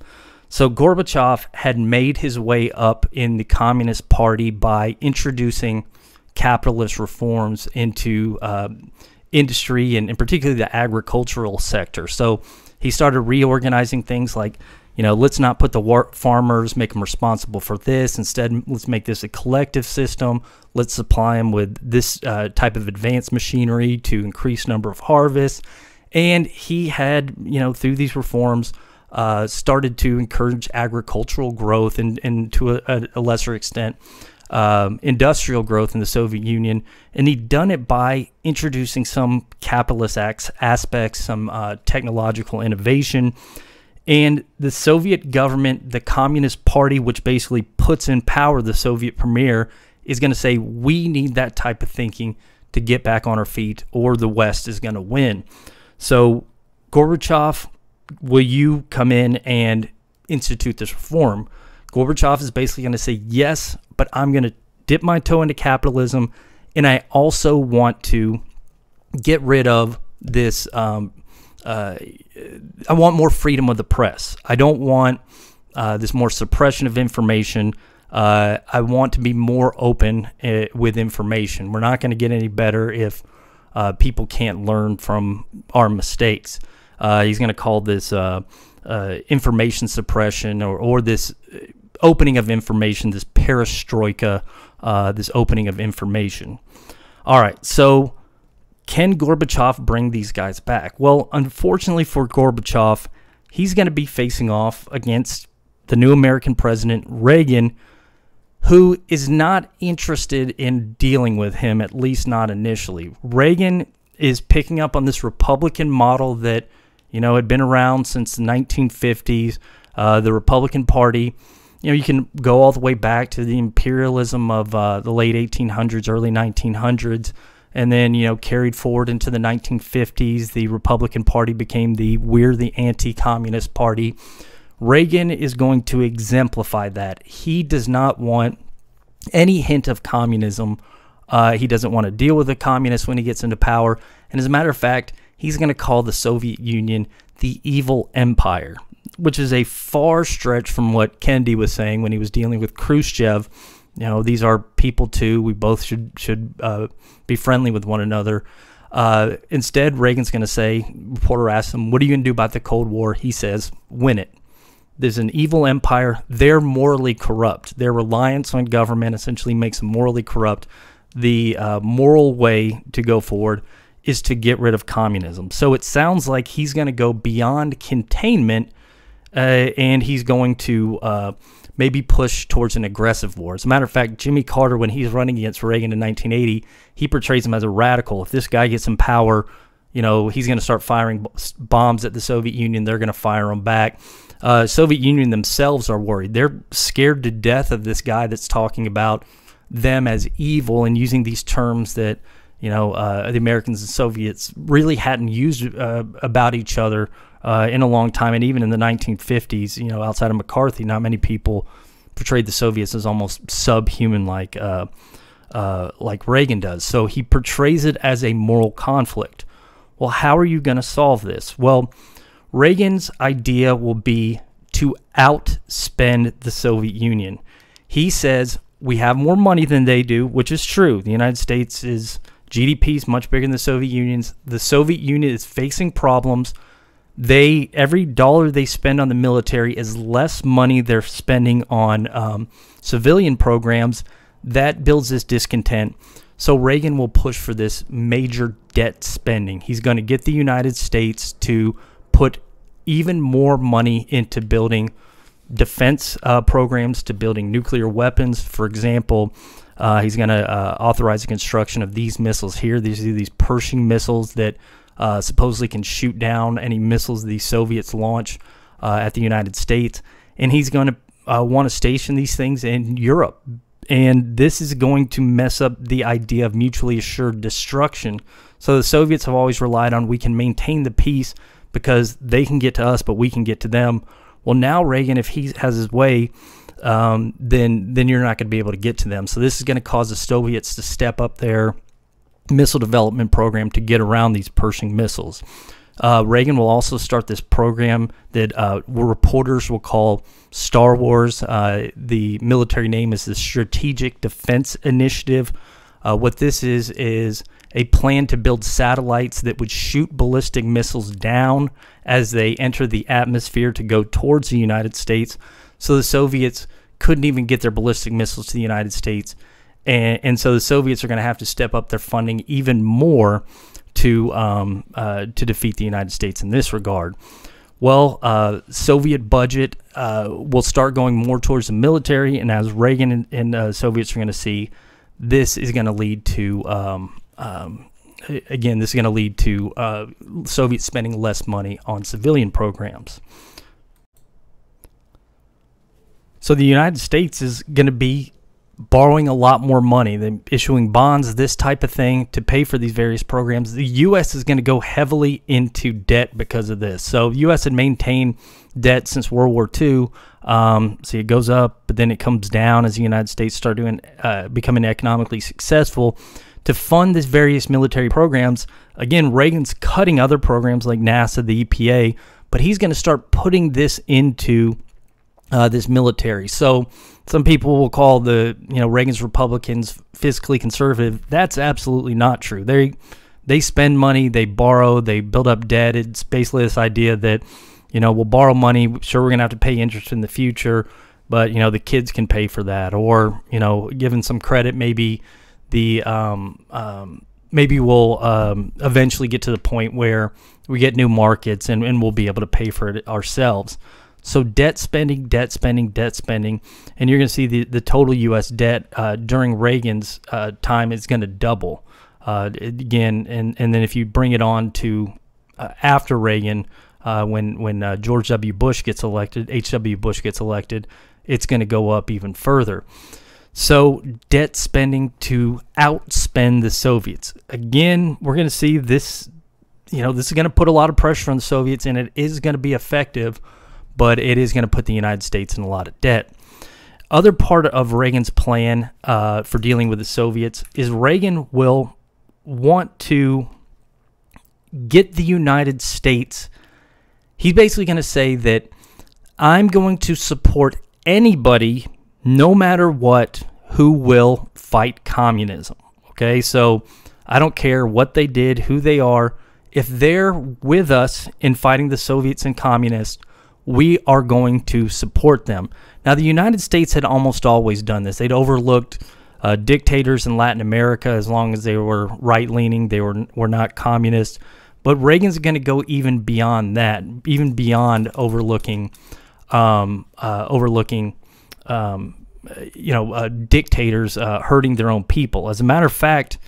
So Gorbachev had made his way up in the Communist Party by introducing capitalist reforms into uh, industry and, and particularly the agricultural sector. So he started reorganizing things like, you know, let's not put the war- farmers, make them responsible for this. Instead, let's make this a collective system. Let's supply them with this uh, type of advanced machinery to increase number of harvests. And he had, you know, through these reforms, uh, started to encourage agricultural growth and, and to a, a lesser extent, um, industrial growth in the Soviet Union, and he'd done it by introducing some capitalist aspects, some uh, technological innovation. And the Soviet government, the Communist Party, which basically puts in power the Soviet premier, is going to say, we need that type of thinking to get back on our feet, or the West is going to win. So, Gorbachev, will you come in and institute this reform? Gorbachev is basically going to say, yes, but I'm going to dip my toe into capitalism. And I also want to get rid of this. Um, uh, I want more freedom of the press. I don't want uh, this more suppression of information. Uh, I want to be more open uh, with information. We're not going to get any better if uh, people can't learn from our mistakes. Uh, he's going to call this information suppression or, or this opening of information, this perestroika, uh, this opening of information. All right, so can Gorbachev bring these guys back? Well, unfortunately for Gorbachev, he's going to be facing off against the new American president, Reagan, who is not interested in dealing with him, at least not initially. Reagan is picking up on this Republican model that, you know, had been around since the 1950s. Uh, the Republican Party you know, you can go all the way back to the imperialism of uh, the late 1800s, early 1900s, and then, you know, carried forward into the 1950s. The Republican Party became the we're the anti communist party. Reagan is going to exemplify that. He does not want any hint of communism. Uh, he doesn't want to deal with the communists when he gets into power. And as a matter of fact, he's going to call the Soviet Union the evil empire which is a far stretch from what Kennedy was saying when he was dealing with Khrushchev. You know, these are people too. We both should should uh, be friendly with one another. Uh, instead, Reagan's going to say, reporter asks him, "What are you going to do about the Cold War?" He says, "Win it." There's an evil empire. They're morally corrupt. Their reliance on government essentially makes them morally corrupt. The uh, moral way to go forward is to get rid of communism. So it sounds like he's going to go beyond containment uh, and he's going to uh, maybe push towards an aggressive war. As a matter of fact, Jimmy Carter, when he's running against Reagan in 1980, he portrays him as a radical. If this guy gets in power, you know he's going to start firing bombs at the Soviet Union. They're going to fire them back. Uh, Soviet Union themselves are worried. They're scared to death of this guy that's talking about them as evil and using these terms that you know uh, the Americans and Soviets really hadn't used uh, about each other uh, in a long time. And even in the 1950s, you know, outside of McCarthy, not many people portrayed the Soviets as almost subhuman like. Uh, uh, like Reagan does. So he portrays it as a moral conflict. Well, how are you going to solve this? Well, Reagan's idea will be to outspend the Soviet Union. He says we have more money than they do, which is true. The United States is GDP is much bigger than the Soviet Union's. The Soviet Union is facing problems they every dollar they spend on the military is less money they're spending on um, civilian programs that builds this discontent so reagan will push for this major debt spending he's going to get the united states to put even more money into building defense uh, programs to building nuclear weapons for example uh, he's going to uh, authorize the construction of these missiles here these are these pershing missiles that uh, supposedly can shoot down any missiles the Soviets launch uh, at the United States. And he's going to uh, want to station these things in Europe. And this is going to mess up the idea of mutually assured destruction. So the Soviets have always relied on we can maintain the peace because they can get to us, but we can get to them. Well, now Reagan, if he has his way, um, then then you're not going to be able to get to them. So this is going to cause the Soviets to step up their missile development program to get around these Pershing missiles. Uh, Reagan will also start this program that uh, reporters will call Star Wars. Uh, the military name is the Strategic Defense Initiative. Uh, what this is is a plan to build satellites that would shoot ballistic missiles down as they enter the atmosphere to go towards the United States. So the Soviets couldn't even get their ballistic missiles to the United States and, and so the Soviets are going to have to step up their funding even more to, um, uh, to defeat the United States in this regard. Well, uh, Soviet budget uh, will start going more towards the military, and as Reagan and, and uh, Soviets are going to see, this is going to lead to um, um, again, this is going to lead to uh, Soviets spending less money on civilian programs. So the United States is going to be borrowing a lot more money, than issuing bonds, this type of thing to pay for these various programs. The U.S. is going to go heavily into debt because of this. So U.S. had maintained debt since World War II. Um, see, so it goes up, but then it comes down as the United States start doing uh, becoming economically successful to fund these various military programs. Again, Reagan's cutting other programs like NASA, the EPA, but he's going to start putting this into uh, this military. So some people will call the you know Reagan's Republicans fiscally conservative. That's absolutely not true. They they spend money, they borrow, they build up debt. It's basically this idea that you know we'll borrow money. Sure, we're gonna have to pay interest in the future, but you know the kids can pay for that, or you know given some credit, maybe the um, um, maybe we'll um, eventually get to the point where we get new markets and, and we'll be able to pay for it ourselves. So debt spending, debt spending, debt spending, and you're going to see the, the total U.S. debt uh, during Reagan's uh, time is going to double uh, again, and and then if you bring it on to uh, after Reagan, uh, when when uh, George W. Bush gets elected, H.W. Bush gets elected, it's going to go up even further. So debt spending to outspend the Soviets again. We're going to see this. You know, this is going to put a lot of pressure on the Soviets, and it is going to be effective but it is going to put the United States in a lot of debt. Other part of Reagan's plan uh, for dealing with the Soviets is Reagan will want to get the United States. He's basically going to say that I'm going to support anybody, no matter what, who will fight communism. Okay, so I don't care what they did, who they are. If they're with us in fighting the Soviets and communists, we are going to support them. Now, the United States had almost always done this. They'd overlooked uh, dictators in Latin America as long as they were right leaning, they were, were not communist. But Reagan's going to go even beyond that, even beyond overlooking, um, uh, overlooking, um, you know, uh, dictators uh, hurting their own people. As a matter of fact,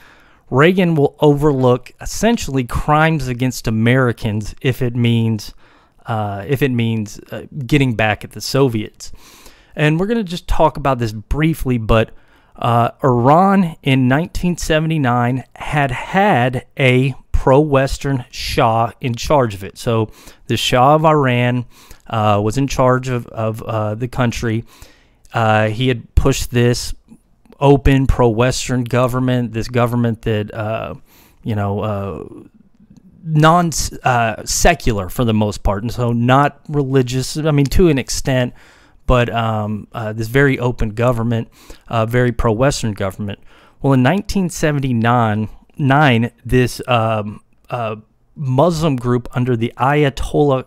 Reagan will overlook essentially crimes against Americans if it means uh, if it means uh, getting back at the Soviets. And we're going to just talk about this briefly, but uh, Iran in 1979 had had a pro Western Shah in charge of it. So the Shah of Iran uh, was in charge of, of uh, the country. Uh, he had pushed this open pro Western government, this government that, you know, non uh, secular for the most part, and so not religious. I mean, to an extent, but um, uh, this very open government, uh, very pro Western government. Well, in 1979, nine, this um, uh, Muslim group under the Ayatollah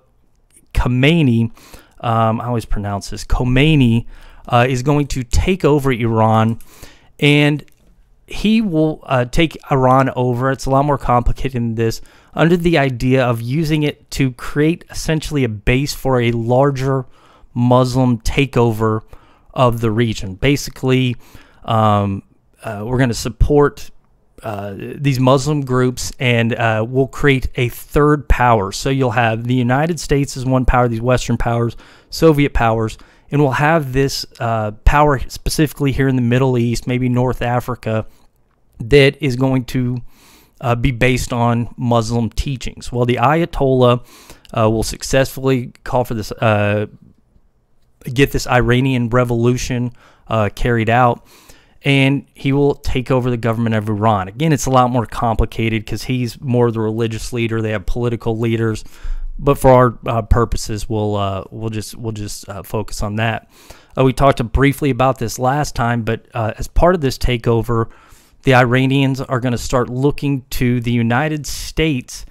Khomeini, um, I always pronounce this Khomeini, uh, is going to take over Iran and he will uh, take Iran over. It's a lot more complicated than this, under the idea of using it to create essentially a base for a larger Muslim takeover of the region. Basically, um, uh, we're going to support uh, these Muslim groups and uh, will create a third power. So you'll have the United States as one power, these Western powers, Soviet powers, and we'll have this uh, power specifically here in the Middle East, maybe North Africa, that is going to uh, be based on Muslim teachings. Well, the Ayatollah uh, will successfully call for this, uh, get this Iranian revolution uh, carried out, and he will take over the government of Iran. Again, it's a lot more complicated because he's more the religious leader. They have political leaders, but for our uh, purposes, we'll uh, we'll just we'll just focus on that. we talked briefly about this last time, but as part of this takeover the Iranians are going to start looking to the United States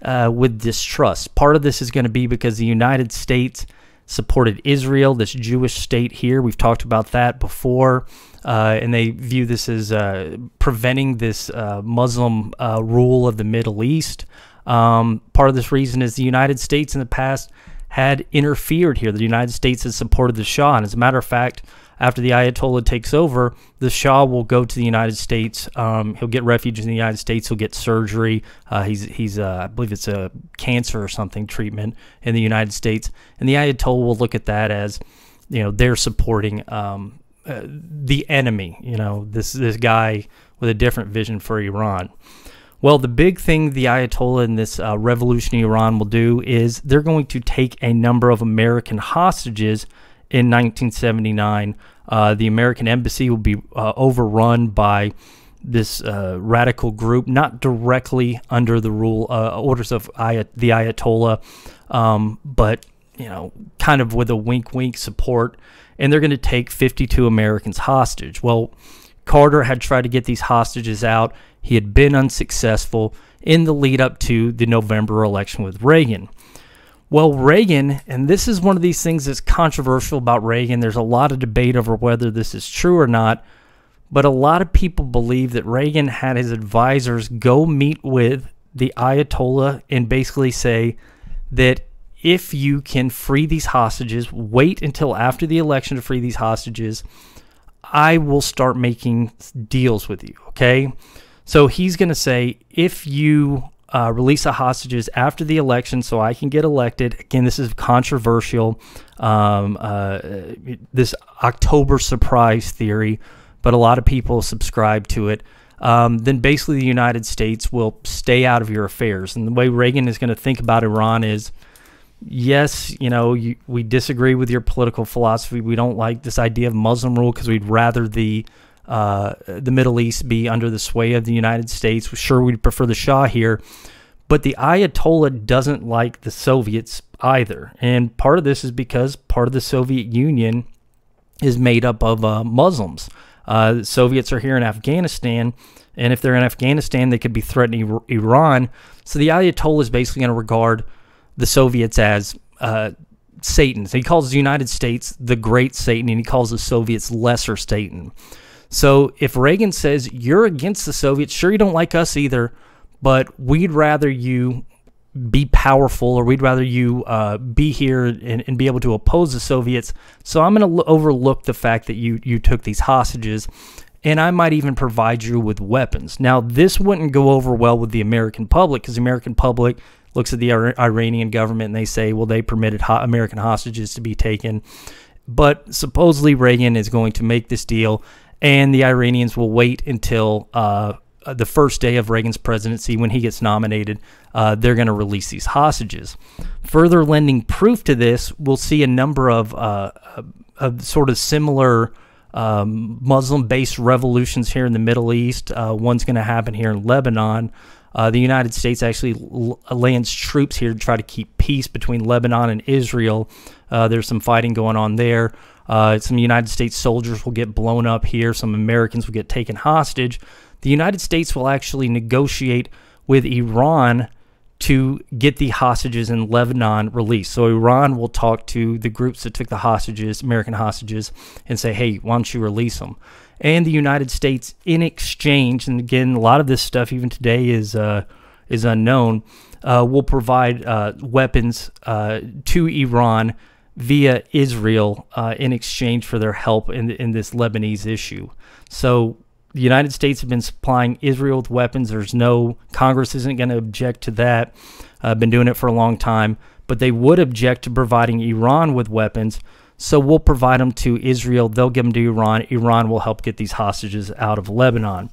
uh, with distrust. Part of this is going to be because the United States supported Israel, this Jewish state here. We've talked about that before. Uh, and they view this as uh, preventing this uh, Muslim uh, rule of the Middle East. Um, part of this reason is the United States in the past had interfered here. The United States has supported the Shah. And as a matter of fact, after the Ayatollah takes over, the Shah will go to the United States. Um, he'll get refuge in the United States. He'll get surgery. Uh, he's he's uh, I believe it's a cancer or something treatment in the United States. And the Ayatollah will look at that as, you know, they're supporting um, uh, the enemy. You know, this this guy with a different vision for Iran. Well, the big thing the Ayatollah in this uh, revolutionary Iran will do is they're going to take a number of American hostages in 1979. Uh, the American embassy will be uh, overrun by this uh, radical group, not directly under the rule uh, orders of Ayat the Ayatollah, um, but you know, kind of with a wink, wink support. And they're going to take 52 Americans hostage. Well, Carter had tried to get these hostages out. He had been unsuccessful in the lead up to the November election with Reagan. Well, Reagan, and this is one of these things that's controversial about Reagan. There's a lot of debate over whether this is true or not, but a lot of people believe that Reagan had his advisors go meet with the Ayatollah and basically say that if you can free these hostages, wait until after the election to free these hostages, I will start making deals with you, okay? So he's going to say, if you uh, release of hostages after the election so I can get elected. Again, this is controversial. Um, uh, this October surprise theory, but a lot of people subscribe to it. Um, then basically, the United States will stay out of your affairs. And the way Reagan is going to think about Iran is yes, you know, you, we disagree with your political philosophy. We don't like this idea of Muslim rule because we'd rather the uh, the Middle East be under the sway of the United States. Sure, we'd prefer the Shah here, but the Ayatollah doesn't like the Soviets either. And part of this is because part of the Soviet Union is made up of uh, Muslims. Uh, Soviets are here in Afghanistan, and if they're in Afghanistan, they could be threatening Iran. So the Ayatollah is basically going to regard the Soviets as uh, Satan. So he calls the United States the Great Satan, and he calls the Soviets Lesser Satan. So if Reagan says you're against the Soviets, sure you don't like us either, but we'd rather you be powerful or we'd rather you uh, be here and, and, be able to oppose the Soviets. So I'm going to overlook the fact that you, you took these hostages and I might even provide you with weapons. Now, this wouldn't go over well with the American public because the American public looks at the Ar Iranian government and they say, well, they permitted ho American hostages to be taken. But supposedly Reagan is going to make this deal and the Iranians will wait until uh, the first day of Reagan's presidency when he gets nominated. Uh, they're going to release these hostages. Further lending proof to this, we'll see a number of, uh, uh of sort of similar. Um, Muslim based revolutions here in the Middle East. Uh, one's going to happen here in Lebanon. Uh, the United States actually lands troops here to try to keep peace between Lebanon and Israel. there's some fighting going on there. Uh, some United States soldiers will get blown up here. Some Americans will get taken hostage. The United States will actually negotiate with Iran to get the hostages in Lebanon released. So Iran will talk to the groups that took the hostages, American hostages, and say, hey, why don't you release them? And the United States, in exchange, and again, a lot of this stuff even today is uh, is unknown, uh, will provide uh, weapons uh, to Iran via Israel uh, in exchange for their help in, in this Lebanese issue. So the United States have been supplying Israel with weapons. There's no Congress isn't going to object to that. Uh, been doing it for a long time, but they would object to providing Iran with weapons. So we'll provide them to Israel. They'll give them to Iran. Iran will help get these hostages out of Lebanon.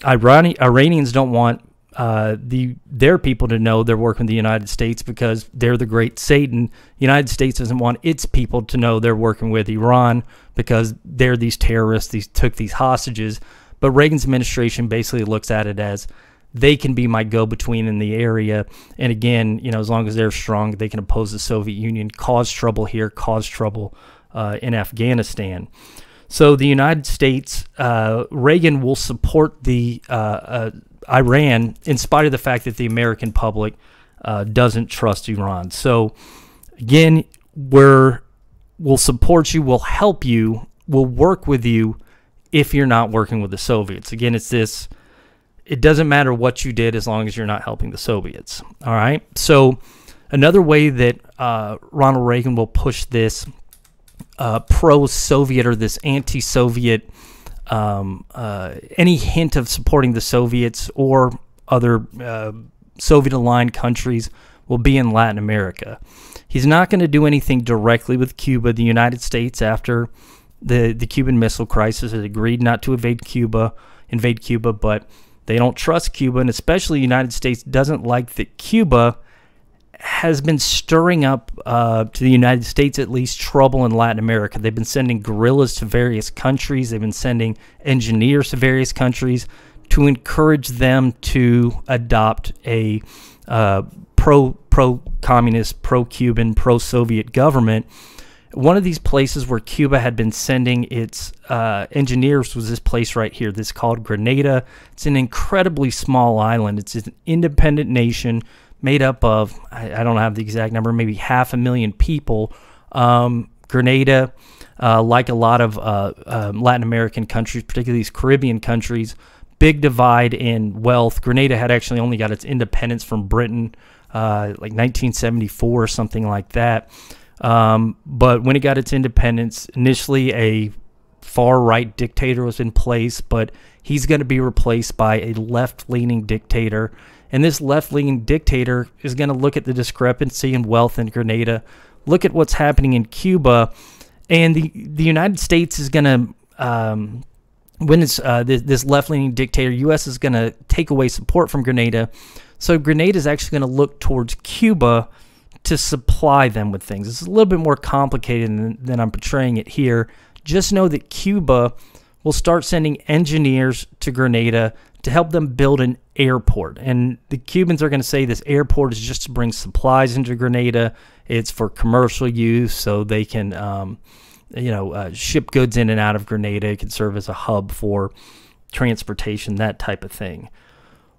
Irani- Iranians don't want uh, the their people to know they're working with the United States because they're the great Satan. The United States doesn't want its people to know they're working with Iran because they're these terrorists. These took these hostages, but Reagan's administration basically looks at it as they can be my go-between in the area. And again, you know, as long as they're strong, they can oppose the Soviet Union, cause trouble here, cause trouble uh, in Afghanistan. So the United States, uh, Reagan will support the uh, uh, Iran in spite of the fact that the American public uh, doesn't trust Iran. So again, we're will support you, will help you, will work with you if you're not working with the Soviets. Again, it's this it doesn't matter what you did as long as you're not helping the Soviets. All right. So, another way that uh, Ronald Reagan will push this uh, pro-Soviet or this anti-Soviet, um, uh, any hint of supporting the Soviets or other uh, Soviet-aligned countries will be in Latin America. He's not going to do anything directly with Cuba. The United States, after the the Cuban Missile Crisis, has agreed not to invade Cuba, invade Cuba, but they don't trust Cuba, and especially the United States doesn't like that Cuba has been stirring up, uh, to the United States at least, trouble in Latin America. They've been sending guerrillas to various countries, they've been sending engineers to various countries to encourage them to adopt a uh, pro pro communist, pro Cuban, pro Soviet government. One of these places where Cuba had been sending its uh, engineers was this place right here. This called Grenada. It's an incredibly small island. It's an independent nation made up of, I, I don't have the exact number, maybe half a million people. Um, Grenada, uh, like a lot of uh, uh, Latin American countries, particularly these Caribbean countries, big divide in wealth. Grenada had actually only got its independence from Britain uh, like 1974 or something like that. Um, but when it got its independence, initially a far right dictator was in place, but he's going to be replaced by a left leaning dictator and this left leaning dictator is going to look at the discrepancy in wealth in Grenada, look at what's happening in Cuba, and the, the United States is going to. Um, when it's uh, this, this left-leaning dictator, U.S. is going to take away support from Grenada, so Grenada is actually going to look towards Cuba to supply them with things. It's a little bit more complicated than, than, I'm portraying it here. Just know that Cuba will start sending engineers to Grenada to help them build an airport. And the Cubans are going to say this airport is just to bring supplies into Grenada. It's for commercial use, so they can, um, you know, uh, ship goods in and out of Grenada. It can serve as a hub for transportation, that type of thing.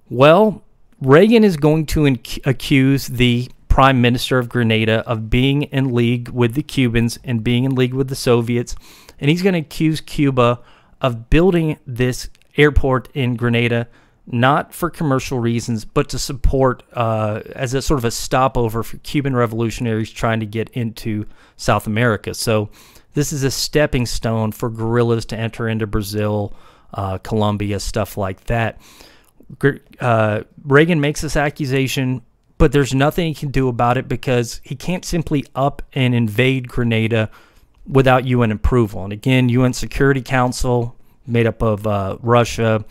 Well, Reagan is going to accuse the prime minister of Grenada of being in league with the Cubans and being in league with the Soviets. And he's going to accuse Cuba of building this airport in Grenada not for commercial reasons, but to support uh, as a sort of a stopover for Cuban revolutionaries trying to get into South America. So this is a stepping stone for guerrillas to enter into Brazil, uh, Colombia, stuff like that. Uh, Reagan makes this accusation, but there's nothing he can do about it because he can't simply up and invade Grenada without UN approval. And again, UN Security Council, made up of uh, Russia.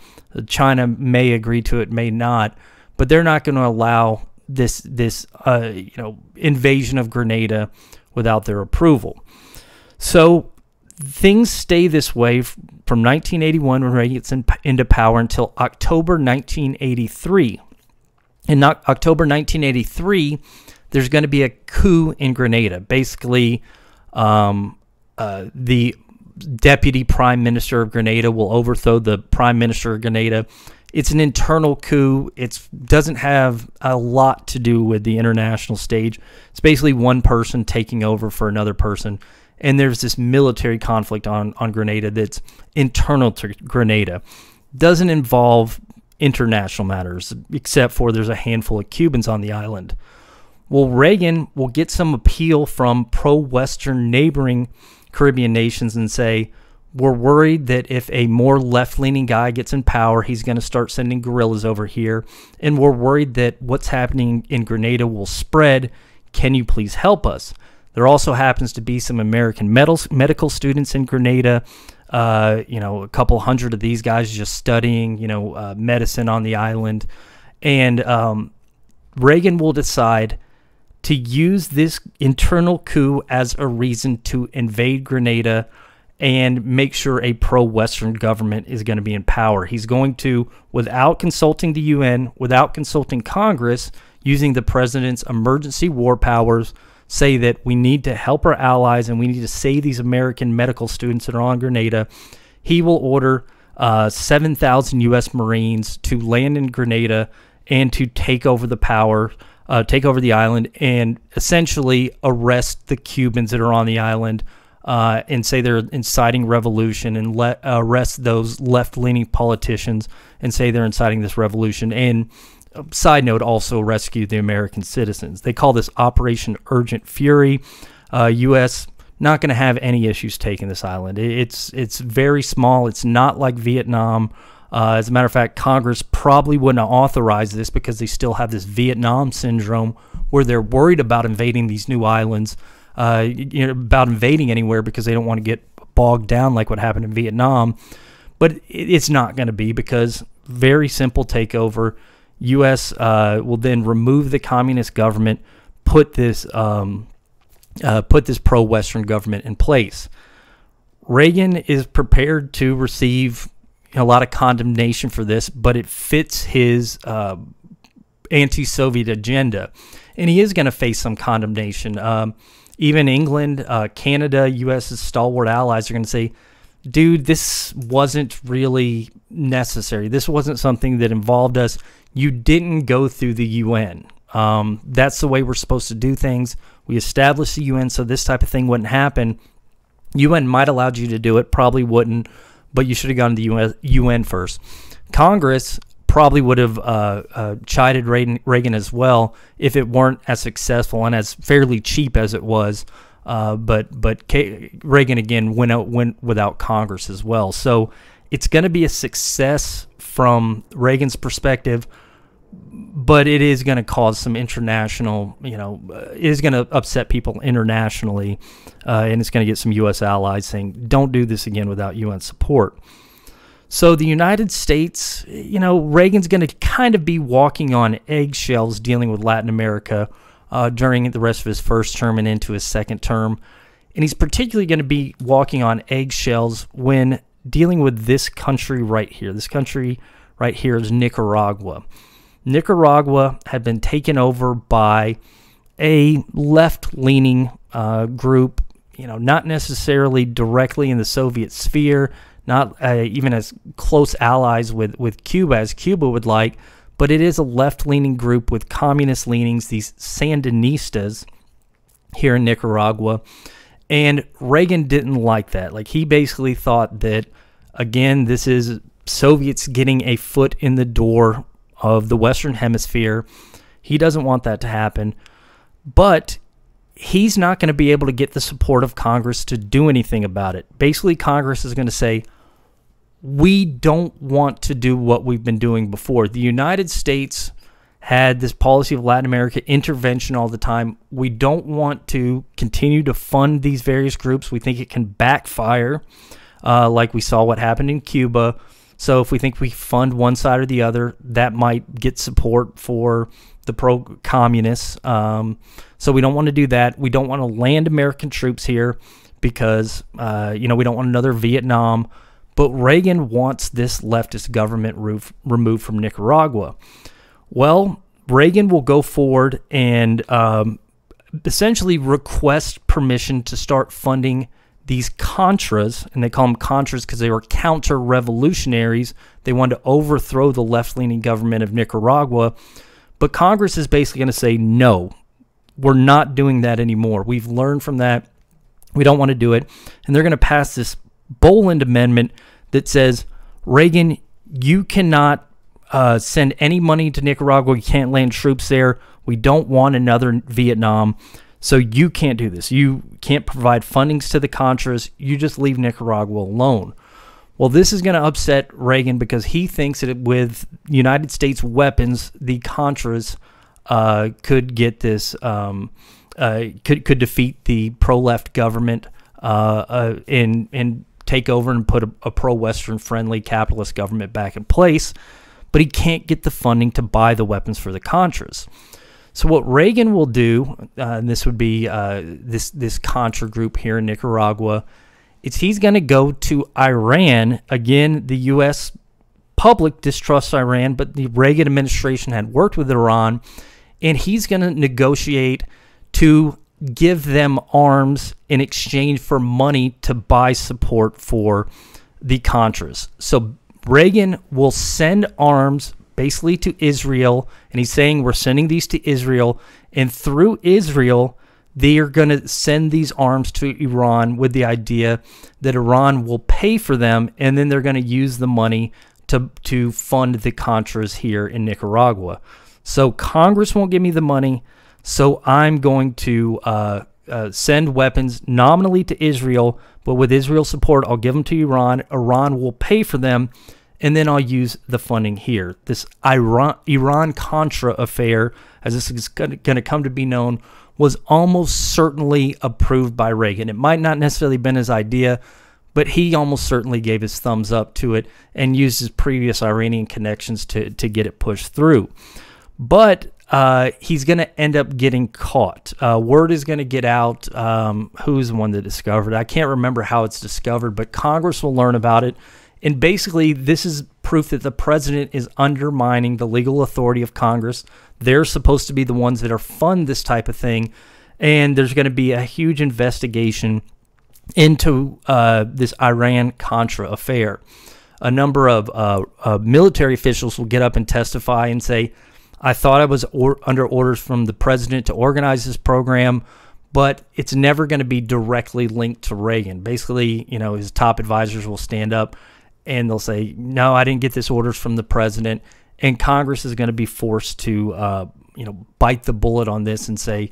China may agree to it, may not, but they're not going to allow this this uh, you know invasion of Grenada without their approval. So things stay this way from 1981 when Reagan gets in, into power until October 1983. In October 1983, there's going to be a coup in Grenada. Basically, um, uh, the deputy prime minister of Grenada will overthrow the prime minister of Grenada. It's an internal coup. It doesn't have a lot to do with the international stage. It's basically one person taking over for another person. And there's this military conflict on, on Grenada that's internal to Grenada. Doesn't involve international matters, except for there's a handful of Cubans on the island. Well, Reagan will get some appeal from pro Western neighboring Caribbean nations and say, we're worried that if a more left leaning guy gets in power, he's going to start sending guerrillas over here. And we're worried that what's happening in Grenada will spread. Can you please help us? There also happens to be some American medical students in Grenada. Uh, you know, a couple hundred of these guys just studying, you know, uh, medicine on the island. And um, Reagan will decide to use this internal coup as a reason to invade Grenada and make sure a pro Western government is going to be in power. He's going to, without consulting the UN, without consulting Congress, using the president's emergency war powers, say that we need to help our allies and we need to save these American medical students that are on Grenada. He will order uh, 7,000 U.S. Marines to land in Grenada and to take over the power uh, take over the island and essentially arrest the Cubans that are on the island uh, and say they're inciting revolution and let arrest those left leaning politicians and say they're inciting this revolution. And um, side note, also rescue the American citizens. They call this Operation Urgent Fury. Uh, U.S. not going to have any issues taking this island. It's it's very small. It's not like Vietnam uh, as a matter of fact, Congress probably wouldn't authorize this because they still have this Vietnam syndrome where they're worried about invading these new islands, uh, you know, about invading anywhere because they don't want to get bogged down like what happened in Vietnam. But it's not going to be because very simple takeover. U.S. Uh, will then remove the communist government, put this um, uh, put this pro-Western government in place. Reagan is prepared to receive a lot of condemnation for this, but it fits his uh, anti-Soviet agenda, and he is going to face some condemnation. Um, even England, uh, Canada, U.S.'s stalwart allies are going to say, "Dude, this wasn't really necessary. This wasn't something that involved us. You didn't go through the UN. Um, that's the way we're supposed to do things. We established the UN so this type of thing wouldn't happen. UN might allowed you to do it, probably wouldn't." but you should have gone to the US, UN first. Congress probably would have uh, uh, chided Reagan, Reagan, as well if it weren't as successful and as fairly cheap as it was. Uh, but but K Reagan again went out went without Congress as well. So it's going to be a success from Reagan's perspective but it is going to cause some international, you know, it is going to upset people internationally, uh, and it's going to get some U.S. allies saying, don't do this again without U.N. support. So the United States, you know, Reagan's going to kind of be walking on eggshells dealing with Latin America uh, during the rest of his first term and into his second term. And he's particularly going to be walking on eggshells when dealing with this country right here. This country right here is Nicaragua. Nicaragua had been taken over by a left leaning uh, group, you know, not necessarily directly in the Soviet sphere, not uh, even as close allies with, with Cuba as Cuba would like, but it is a left leaning group with communist leanings, these Sandinistas here in Nicaragua. And Reagan didn't like that. Like, he basically thought that, again, this is Soviets getting a foot in the door of the Western Hemisphere. He doesn't want that to happen. But he's not going to be able to get the support of Congress to do anything about it. Basically, Congress is going to say, we don't want to do what we've been doing before. The United States had this policy of Latin America intervention all the time. We don't want to continue to fund these various groups. We think it can backfire, uh, like we saw what happened in Cuba. So if we think we fund one side or the other, that might get support for the pro communists. Um, so we don't want to do that. We don't want to land American troops here because uh, you know we don't want another Vietnam. But Reagan wants this leftist government roof removed from Nicaragua. Well, Reagan will go forward and um, essentially request permission to start funding these contras, and they call them contras because they were counter revolutionaries. They wanted to overthrow the left leaning government of Nicaragua. But Congress is basically going to say, no, we're not doing that anymore. We've learned from that. We don't want to do it. And they're going to pass this Boland Amendment that says, Reagan, you cannot uh, send any money to Nicaragua. You can't land troops there. We don't want another Vietnam. So you can't do this. You can't provide fundings to the Contras. You just leave Nicaragua alone. Well, this is going to upset Reagan because he thinks that with United States weapons, the Contras uh, could get this, um, uh, could could defeat the pro-left government uh, uh, and and take over and put a, a pro-Western friendly capitalist government back in place. But he can't get the funding to buy the weapons for the Contras. So what Reagan will do, uh, and this would be uh, this this Contra group here in Nicaragua, is he's going to go to Iran again. The U.S. public distrusts Iran, but the Reagan administration had worked with Iran, and he's going to negotiate to give them arms in exchange for money to buy support for the Contras. So Reagan will send arms basically to Israel, and he's saying we're sending these to Israel, and through Israel, they are going to send these arms to Iran with the idea that Iran will pay for them, and then they're going to use the money to to fund the Contras here in Nicaragua. So Congress won't give me the money, so I'm going to. Uh, uh, send weapons nominally to Israel, but with Israel's support, I'll give them to Iran. Iran will pay for them, and then I'll use the funding here. This Iran Contra affair, as this is going to come to be known, was almost certainly approved by Reagan. It might not necessarily been his idea, but he almost certainly gave his thumbs up to it and used his previous Iranian connections to, to get it pushed through. But uh, he's going to end up getting caught. Uh, word is going to get out um, who's the one that discovered. I can't remember how it's discovered, but Congress will learn about it and basically, this is proof that the president is undermining the legal authority of Congress. They're supposed to be the ones that are fund this type of thing. And there's going to be a huge investigation into uh, this Iran Contra affair. A number of uh, uh, military officials will get up and testify and say, I thought I was or under orders from the president to organize this program, but it's never going to be directly linked to Reagan. Basically, you know, his top advisors will stand up and they'll say, "No, I didn't get this orders from the president," and Congress is going to be forced to, uh, you know, bite the bullet on this and say,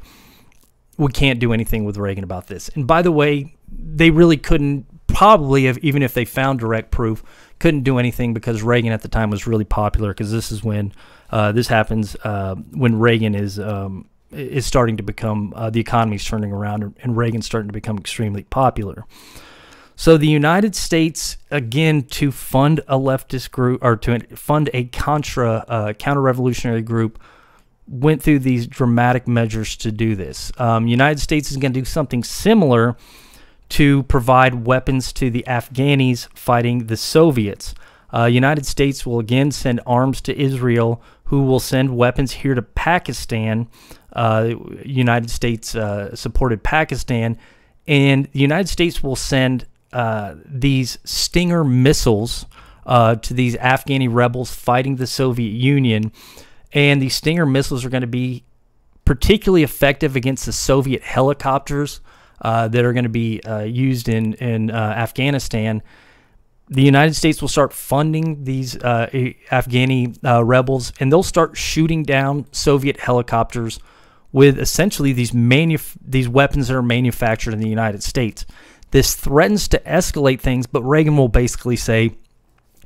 "We can't do anything with Reagan about this." And by the way, they really couldn't. Probably, if, even if they found direct proof, couldn't do anything because Reagan at the time was really popular. Because this is when uh, this happens uh, when Reagan is um, is starting to become uh, the economy is turning around and Reagan's starting to become extremely popular. So the United States, again, to fund a leftist group or to fund a contra uh, counter-revolutionary group, went through these dramatic measures to do this. Um, United States is going to do something similar to provide weapons to the Afghanis fighting the Soviets. Uh, United States will again send arms to Israel, who will send weapons here to Pakistan. Uh, United States uh, supported Pakistan, and the United States will send uh, these Stinger missiles uh, to these Afghani rebels fighting the Soviet Union. And these Stinger missiles are going to be particularly effective against the Soviet helicopters uh, that are going to be uh, used in, in uh, Afghanistan. The United States will start funding these Afghani rebels, and they'll start shooting down Soviet helicopters with essentially these manuf- these weapons that are manufactured in the United States. This threatens to escalate things, but Reagan will basically say,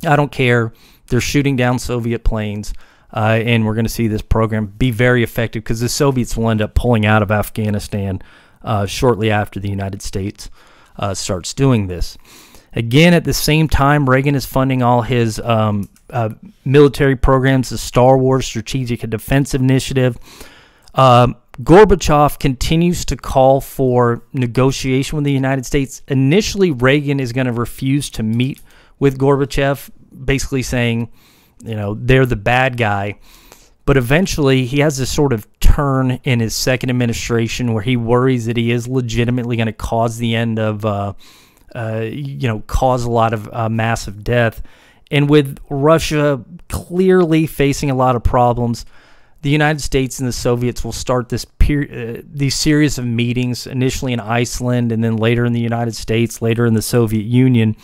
I don't care. They're shooting down Soviet planes. Uh, and we're going to see this program be very effective because the Soviets will end up pulling out of Afghanistan uh, shortly after the United States uh, starts doing this. Again, at the same time, Reagan is funding all his um, uh, military programs, the Star Wars Strategic and Defense Initiative. Um, Gorbachev continues to call for negotiation with the United States. Initially, Reagan is going to refuse to meet with Gorbachev, basically saying, you know, they're the bad guy. But eventually, he has this sort of turn in his second administration where he worries that he is legitimately going to cause the end of, uh, uh, you know, cause a lot of uh, massive death. And with Russia clearly facing a lot of problems, the United States and the Soviets will start this uh, these series of meetings initially in Iceland and then later in the United States, later in the Soviet Union,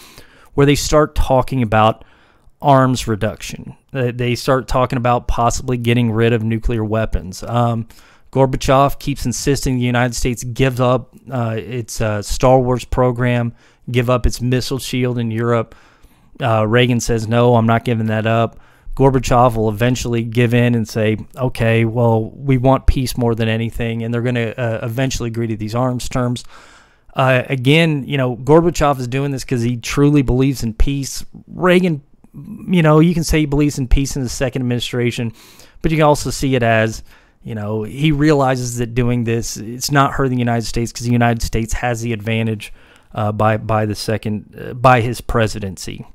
where they start talking about arms reduction. Uh, they start talking about possibly getting rid of nuclear weapons. Um, Gorbachev keeps insisting the United States give up uh, its uh, Star Wars program, give up its missile shield in Europe. Uh, Reagan says, no, I'm not giving that up. Gorbachev will eventually give in and say, okay, well, we want peace more than anything, and they're going to uh, eventually agree to these arms terms. Uh, again, you know, Gorbachev is doing this because he truly believes in peace. Reagan, you know, you can say he believes in peace in the second administration, but you can also see it as, you know, he realizes that doing this, it's not hurting the United States because the United States has the advantage uh, by by the second uh, by his presidency.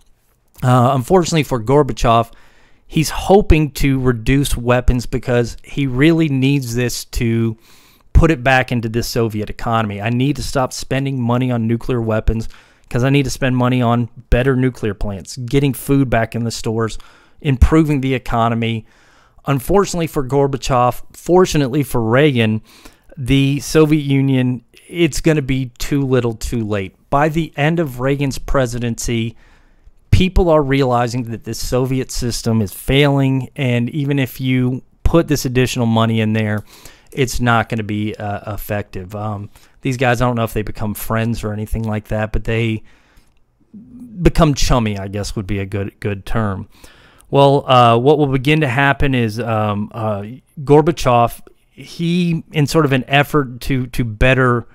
Uh, unfortunately for Gorbachev, he's hoping to reduce weapons because he really needs this to put it back into the Soviet economy. I need to stop spending money on nuclear weapons because I need to spend money on better nuclear plants, getting food back in the stores, improving the economy. Unfortunately for Gorbachev, fortunately for Reagan, the Soviet Union, it's going to be too little too late. By the end of Reagan's presidency, people are realizing that this Soviet system is failing, and even if you put this additional money in there, it's not going to be uh, effective. Um, these guys, I don't know if they become friends or anything like that, but they become chummy. I guess would be a good good term. Well, uh, what will begin to happen is um, uh, Gorbachev, he, in sort of an effort to to better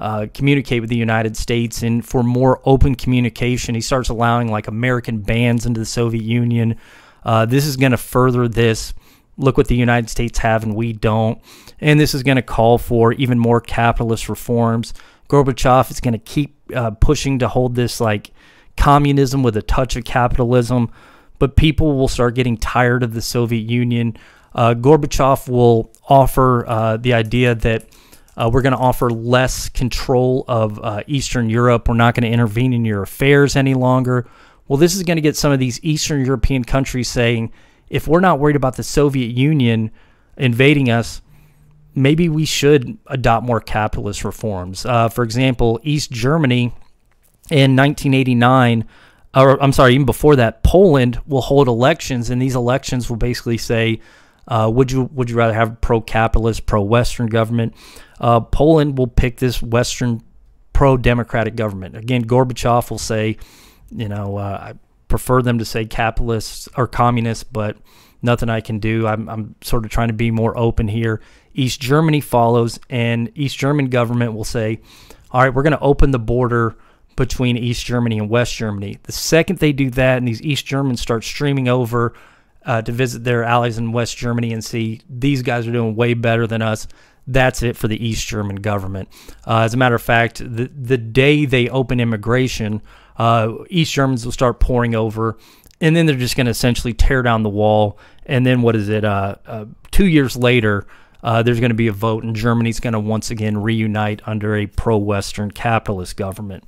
uh, communicate with the United States and for more open communication. He starts allowing like American bands into the Soviet Union. Uh, this is going to further this. Look what the United States have and we don't. And this is going to call for even more capitalist reforms. Gorbachev is going to keep uh, pushing to hold this like communism with a touch of capitalism, but people will start getting tired of the Soviet Union. Uh, Gorbachev will offer uh, the idea that uh, we're going to offer less control of uh, Eastern Europe. We're not going to intervene in your affairs any longer. Well, this is going to get some of these Eastern European countries saying, if we're not worried about the Soviet Union invading us, maybe we should adopt more capitalist reforms. Uh, for example, East Germany in 1989, or I'm sorry, even before that, Poland will hold elections, and these elections will basically say, uh, would you would you rather have pro-capitalist, pro-Western government? uh, Poland will pick this Western pro democratic government. Again, Gorbachev will say, you know, uh, I prefer them to say capitalists or communists, but nothing I can do. I'm, I'm sort of trying to be more open here. East Germany follows, and East German government will say, all right, we're going to open the border between East Germany and West Germany. The second they do that, and these East Germans start streaming over uh, to visit their allies in West Germany and see these guys are doing way better than us that's it for the East German government. Uh, as a matter of fact, the, the day they open immigration, uh, East Germans will start pouring over, and then they're just going to essentially tear down the wall. And then what is it? Uh, uh two years later, uh, there's going to be a vote, and Germany's going to once again reunite under a pro Western capitalist government.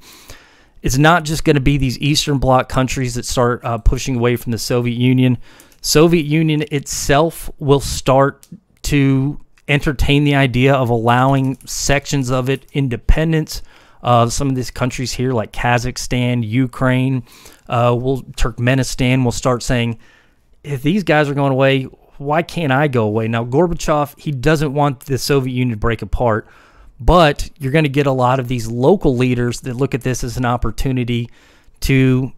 It's not just going to be these Eastern Bloc countries that start uh, pushing away from the Soviet Union. Soviet Union itself will start to entertain the idea of allowing sections of it independence. Uh, some of these countries here, like Kazakhstan, Ukraine, uh, will Turkmenistan, will start saying, if these guys are going away, why can't I go away? Now, Gorbachev, he doesn't want the Soviet Union to break apart, but you're going to get a lot of these local leaders that look at this as an opportunity to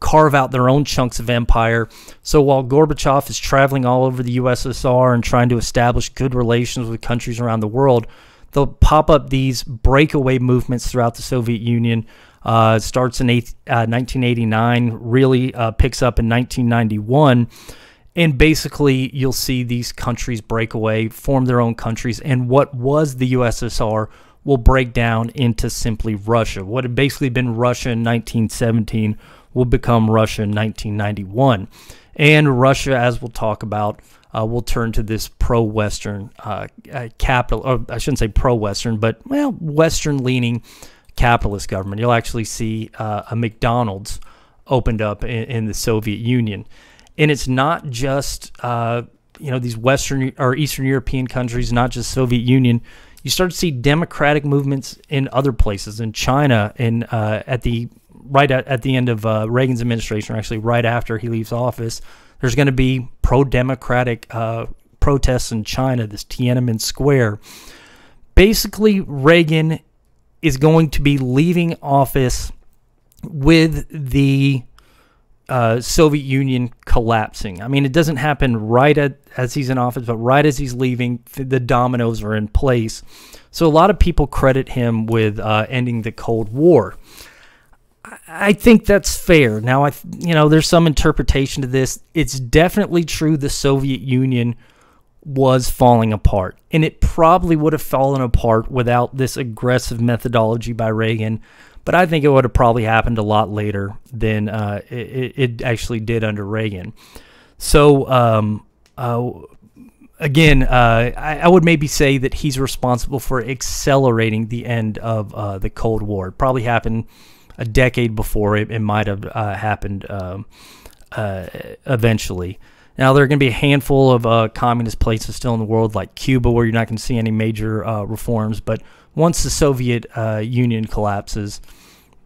carve out their own chunks of empire. So while Gorbachev is traveling all over the USSR and trying to establish good relations with countries around the world, they'll pop up these breakaway movements throughout the Soviet Union. Uh, starts in eight, uh, 1989, really uh, picks up in 1991. And basically, you'll see these countries break away, form their own countries, and what was the USSR will break down into simply Russia. What had basically been Russia in 1917 will become Russia in 1991. And Russia, as we'll talk about, uh, we'll turn to this pro-Western uh, uh, capital, or I shouldn't say pro-Western, but well, Western-leaning capitalist government. You'll actually see uh, a McDonald's opened up in, in, the Soviet Union, and it's not just uh, you know these Western or Eastern European countries, not just Soviet Union. You start to see democratic movements in other places, in China, and uh, at the right at, at the end of uh, Reagan's administration, or actually right after he leaves office, there's going to be pro democratic uh, protests in China, this Tiananmen Square. Basically, Reagan is going to be leaving office with the uh, Soviet Union collapsing. I mean, it doesn't happen right at, as he's in office, but right as he's leaving, the dominoes are in place. So a lot of people credit him with uh, ending the Cold War. I think that's fair. Now, I you know, there's some interpretation to this. It's definitely true the Soviet Union was falling apart, and it probably would have fallen apart without this aggressive methodology by Reagan. But I think it would have probably happened a lot later than uh, it, it, actually did under Reagan. So, um, uh, again, uh, I, I, would maybe say that he's responsible for accelerating the end of uh, the Cold War. It probably happened a decade before it, it might have uh, happened um, uh, eventually. Now, there are going to be a handful of uh, communist places still in the world, like Cuba, where you're not going to see any major uh, reforms. But once the Soviet uh, Union collapses,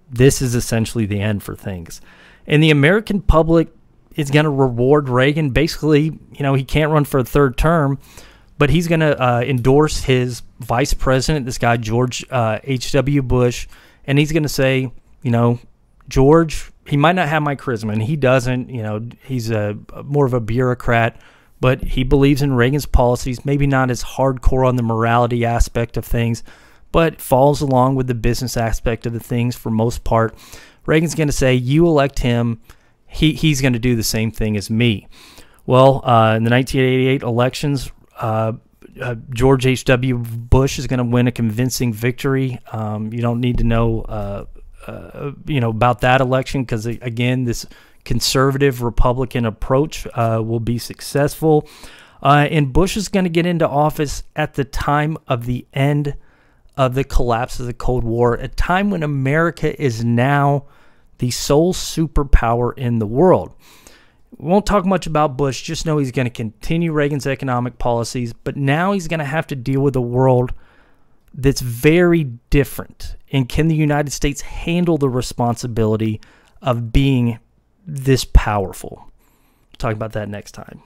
this is essentially the end for things. And the American public is going to reward Reagan. Basically, you know, he can't run for a third term, but he's going to uh, endorse his vice president, this guy, George H.W. Uh, Bush, and he's going to say, you know, George, he might not have my charisma, and he doesn't. You know, he's a more of a bureaucrat, but he believes in Reagan's policies. Maybe not as hardcore on the morality aspect of things, but falls along with the business aspect of the things for most part. Reagan's going to say, "You elect him, he he's going to do the same thing as me." Well, uh, in the 1988 elections. Uh, uh, George H.W. Bush is going to win a convincing victory. Um, you don't need to know uh, uh, you know about that election because again, this conservative Republican approach uh, will be successful. Uh, and Bush is going to get into office at the time of the end of the collapse of the Cold War, a time when America is now the sole superpower in the world. We won't talk much about Bush, just know he's going to continue Reagan's economic policies, but now he's going to have to deal with a world that's very different and can the United States handle the responsibility of being this powerful? We'll talk about that next time.